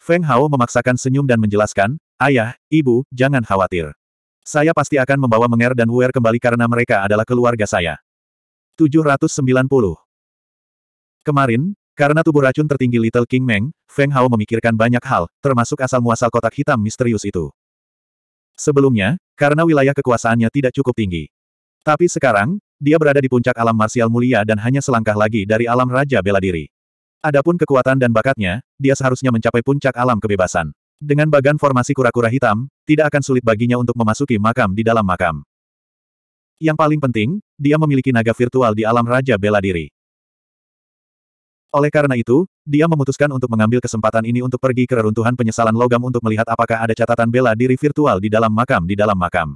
[SPEAKER 1] Feng Hao memaksakan senyum dan menjelaskan, Ayah, Ibu, jangan khawatir. Saya pasti akan membawa Menger dan Wuer kembali karena mereka adalah keluarga saya. 790. Kemarin, karena tubuh racun tertinggi Little King Meng, Feng Hao memikirkan banyak hal, termasuk asal-muasal kotak hitam misterius itu. Sebelumnya, karena wilayah kekuasaannya tidak cukup tinggi. Tapi sekarang, dia berada di puncak alam marsial mulia dan hanya selangkah lagi dari alam Raja Bela Diri. Adapun kekuatan dan bakatnya, dia seharusnya mencapai puncak alam kebebasan. Dengan bagan formasi kura-kura hitam, tidak akan sulit baginya untuk memasuki makam di dalam makam. Yang paling penting, dia memiliki naga virtual di alam Raja Bela Diri. Oleh karena itu, dia memutuskan untuk mengambil kesempatan ini untuk pergi ke reruntuhan penyesalan logam untuk melihat apakah ada catatan bela diri virtual di dalam makam di dalam makam.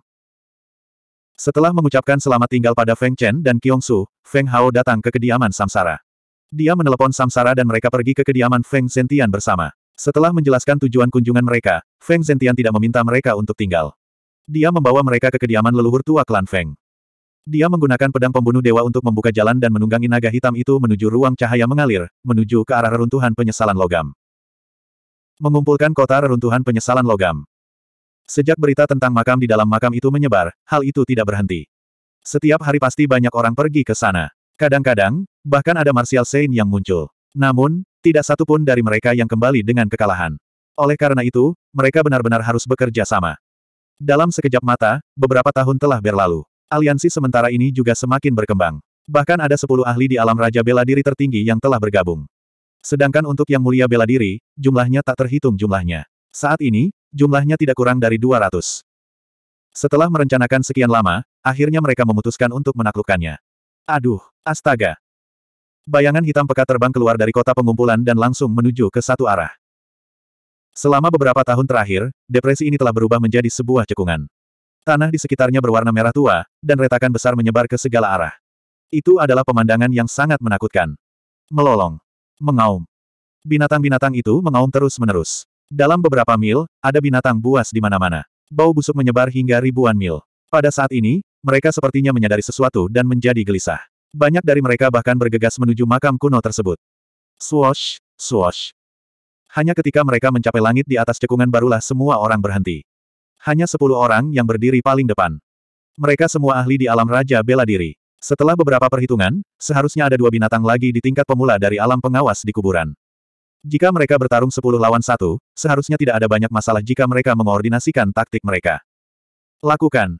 [SPEAKER 1] Setelah mengucapkan selamat tinggal pada Feng Chen dan Kyong Su, Feng Hao datang ke kediaman Samsara. Dia menelepon Samsara dan mereka pergi ke kediaman Feng Zentian bersama. Setelah menjelaskan tujuan kunjungan mereka, Feng Zentian tidak meminta mereka untuk tinggal. Dia membawa mereka ke kediaman leluhur tua klan Feng. Dia menggunakan pedang pembunuh dewa untuk membuka jalan dan menunggangi naga hitam itu menuju ruang cahaya mengalir, menuju ke arah reruntuhan penyesalan logam. Mengumpulkan kota reruntuhan penyesalan logam. Sejak berita tentang makam di dalam makam itu menyebar, hal itu tidak berhenti. Setiap hari pasti banyak orang pergi ke sana. Kadang-kadang, Bahkan ada Martial Saint yang muncul. Namun, tidak satu pun dari mereka yang kembali dengan kekalahan. Oleh karena itu, mereka benar-benar harus bekerja sama. Dalam sekejap mata, beberapa tahun telah berlalu. Aliansi sementara ini juga semakin berkembang. Bahkan ada sepuluh ahli di alam Raja Bela Diri tertinggi yang telah bergabung. Sedangkan untuk Yang Mulia Bela Diri, jumlahnya tak terhitung jumlahnya. Saat ini, jumlahnya tidak kurang dari 200. Setelah merencanakan sekian lama, akhirnya mereka memutuskan untuk menaklukkannya. Aduh, astaga, Bayangan hitam pekat terbang keluar dari kota pengumpulan dan langsung menuju ke satu arah. Selama beberapa tahun terakhir, depresi ini telah berubah menjadi sebuah cekungan. Tanah di sekitarnya berwarna merah tua, dan retakan besar menyebar ke segala arah. Itu adalah pemandangan yang sangat menakutkan. Melolong. Mengaum. Binatang-binatang itu mengaum terus-menerus. Dalam beberapa mil, ada binatang buas di mana-mana. Bau busuk menyebar hingga ribuan mil. Pada saat ini, mereka sepertinya menyadari sesuatu dan menjadi gelisah. Banyak dari mereka bahkan bergegas menuju makam kuno tersebut. Swosh, swosh. Hanya ketika mereka mencapai langit di atas cekungan barulah semua orang berhenti. Hanya sepuluh orang yang berdiri paling depan. Mereka semua ahli di alam Raja Bela Diri. Setelah beberapa perhitungan, seharusnya ada dua binatang lagi di tingkat pemula dari alam pengawas di kuburan. Jika mereka bertarung sepuluh lawan satu, seharusnya tidak ada banyak masalah jika mereka mengoordinasikan taktik mereka. Lakukan.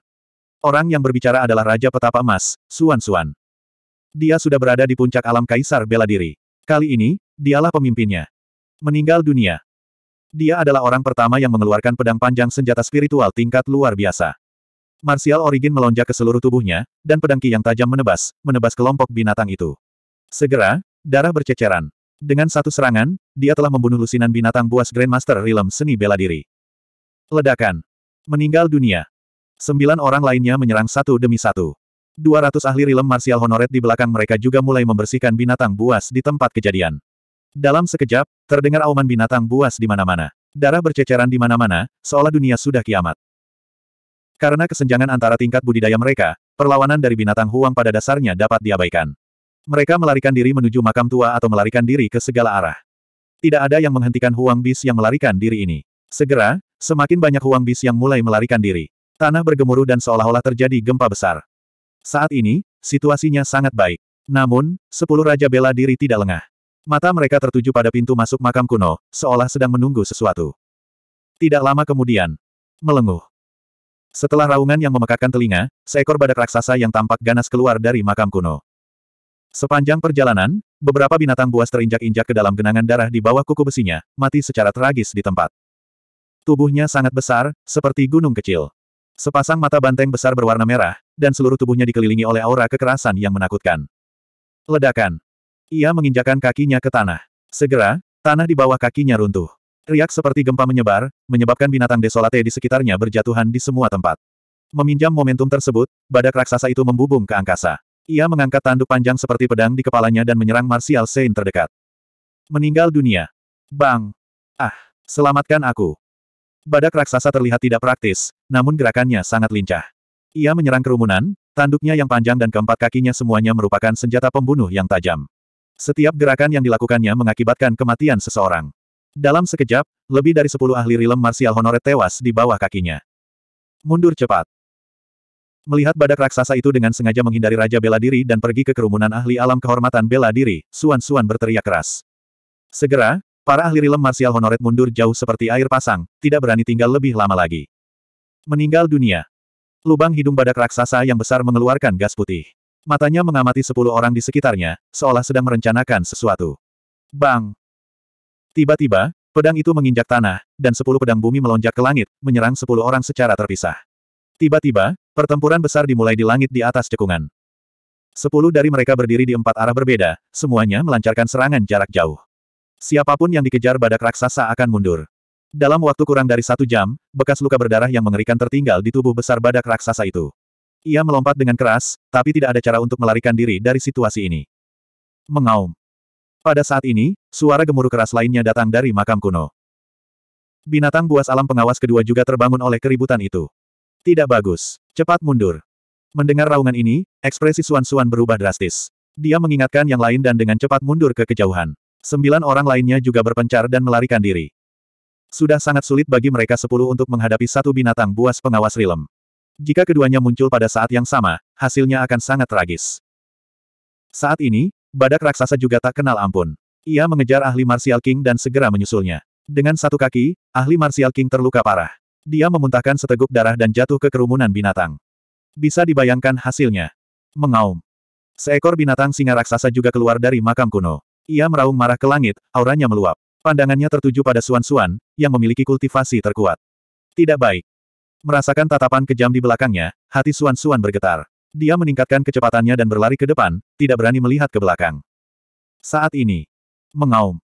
[SPEAKER 1] Orang yang berbicara adalah Raja Petapa Emas, Suan Suan. Dia sudah berada di puncak alam Kaisar bela diri. Kali ini, dialah pemimpinnya. Meninggal dunia. Dia adalah orang pertama yang mengeluarkan pedang panjang senjata spiritual tingkat luar biasa. Martial Origin melonjak ke seluruh tubuhnya, dan pedang ki yang tajam menebas, menebas kelompok binatang itu. Segera, darah berceceran. Dengan satu serangan, dia telah membunuh lusinan binatang buas Grandmaster Realm seni bela diri. Ledakan. Meninggal dunia. Sembilan orang lainnya menyerang satu demi satu. 200 ahli rilem marsial honoret di belakang mereka juga mulai membersihkan binatang buas di tempat kejadian. Dalam sekejap, terdengar auman binatang buas di mana-mana. Darah berceceran di mana-mana, seolah dunia sudah kiamat. Karena kesenjangan antara tingkat budidaya mereka, perlawanan dari binatang huang pada dasarnya dapat diabaikan. Mereka melarikan diri menuju makam tua atau melarikan diri ke segala arah. Tidak ada yang menghentikan huang bis yang melarikan diri ini. Segera, semakin banyak huang bis yang mulai melarikan diri. Tanah bergemuruh dan seolah-olah terjadi gempa besar. Saat ini, situasinya sangat baik. Namun, sepuluh Raja Bela Diri tidak lengah. Mata mereka tertuju pada pintu masuk makam kuno, seolah sedang menunggu sesuatu. Tidak lama kemudian, melenguh. Setelah raungan yang memekakkan telinga, seekor badak raksasa yang tampak ganas keluar dari makam kuno. Sepanjang perjalanan, beberapa binatang buas terinjak-injak ke dalam genangan darah di bawah kuku besinya, mati secara tragis di tempat. Tubuhnya sangat besar, seperti gunung kecil. Sepasang mata banteng besar berwarna merah, dan seluruh tubuhnya dikelilingi oleh aura kekerasan yang menakutkan. Ledakan. Ia menginjakan kakinya ke tanah. Segera, tanah di bawah kakinya runtuh. Riak seperti gempa menyebar, menyebabkan binatang desolate di sekitarnya berjatuhan di semua tempat. Meminjam momentum tersebut, badak raksasa itu membubung ke angkasa. Ia mengangkat tanduk panjang seperti pedang di kepalanya dan menyerang Martial Saint terdekat. Meninggal dunia. Bang! Ah! Selamatkan aku! Badak raksasa terlihat tidak praktis, namun gerakannya sangat lincah. Ia menyerang kerumunan, tanduknya yang panjang dan keempat kakinya semuanya merupakan senjata pembunuh yang tajam. Setiap gerakan yang dilakukannya mengakibatkan kematian seseorang. Dalam sekejap, lebih dari sepuluh ahli rilem martial honoret tewas di bawah kakinya. Mundur cepat. Melihat badak raksasa itu dengan sengaja menghindari Raja Bela Diri dan pergi ke kerumunan ahli alam kehormatan Bela Diri, Suan-Suan berteriak keras. Segera, para ahli rilem martial honoret mundur jauh seperti air pasang, tidak berani tinggal lebih lama lagi. Meninggal dunia. Lubang hidung badak raksasa yang besar mengeluarkan gas putih. Matanya mengamati sepuluh orang di sekitarnya, seolah sedang merencanakan sesuatu. Bang! Tiba-tiba, pedang itu menginjak tanah, dan sepuluh pedang bumi melonjak ke langit, menyerang sepuluh orang secara terpisah. Tiba-tiba, pertempuran besar dimulai di langit di atas cekungan. Sepuluh dari mereka berdiri di empat arah berbeda, semuanya melancarkan serangan jarak jauh. Siapapun yang dikejar badak raksasa akan mundur. Dalam waktu kurang dari satu jam, bekas luka berdarah yang mengerikan tertinggal di tubuh besar badak raksasa itu. Ia melompat dengan keras, tapi tidak ada cara untuk melarikan diri dari situasi ini. Mengaum. Pada saat ini, suara gemuruh keras lainnya datang dari makam kuno. Binatang buas alam pengawas kedua juga terbangun oleh keributan itu. Tidak bagus. Cepat mundur. Mendengar raungan ini, ekspresi Suan-Suan berubah drastis. Dia mengingatkan yang lain dan dengan cepat mundur ke kejauhan. Sembilan orang lainnya juga berpencar dan melarikan diri. Sudah sangat sulit bagi mereka sepuluh untuk menghadapi satu binatang buas pengawas rilem. Jika keduanya muncul pada saat yang sama, hasilnya akan sangat tragis. Saat ini, badak raksasa juga tak kenal ampun. Ia mengejar ahli Martial King dan segera menyusulnya. Dengan satu kaki, ahli Martial King terluka parah. Dia memuntahkan seteguk darah dan jatuh ke kerumunan binatang. Bisa dibayangkan hasilnya. Mengaum. Seekor binatang singa raksasa juga keluar dari makam kuno. Ia meraung marah ke langit, auranya meluap. Pandangannya tertuju pada Suan Suan, yang memiliki kultivasi terkuat. Tidak baik. Merasakan tatapan kejam di belakangnya, hati Suan Suan bergetar. Dia meningkatkan kecepatannya dan berlari ke depan, tidak berani melihat ke belakang. Saat ini, mengaum.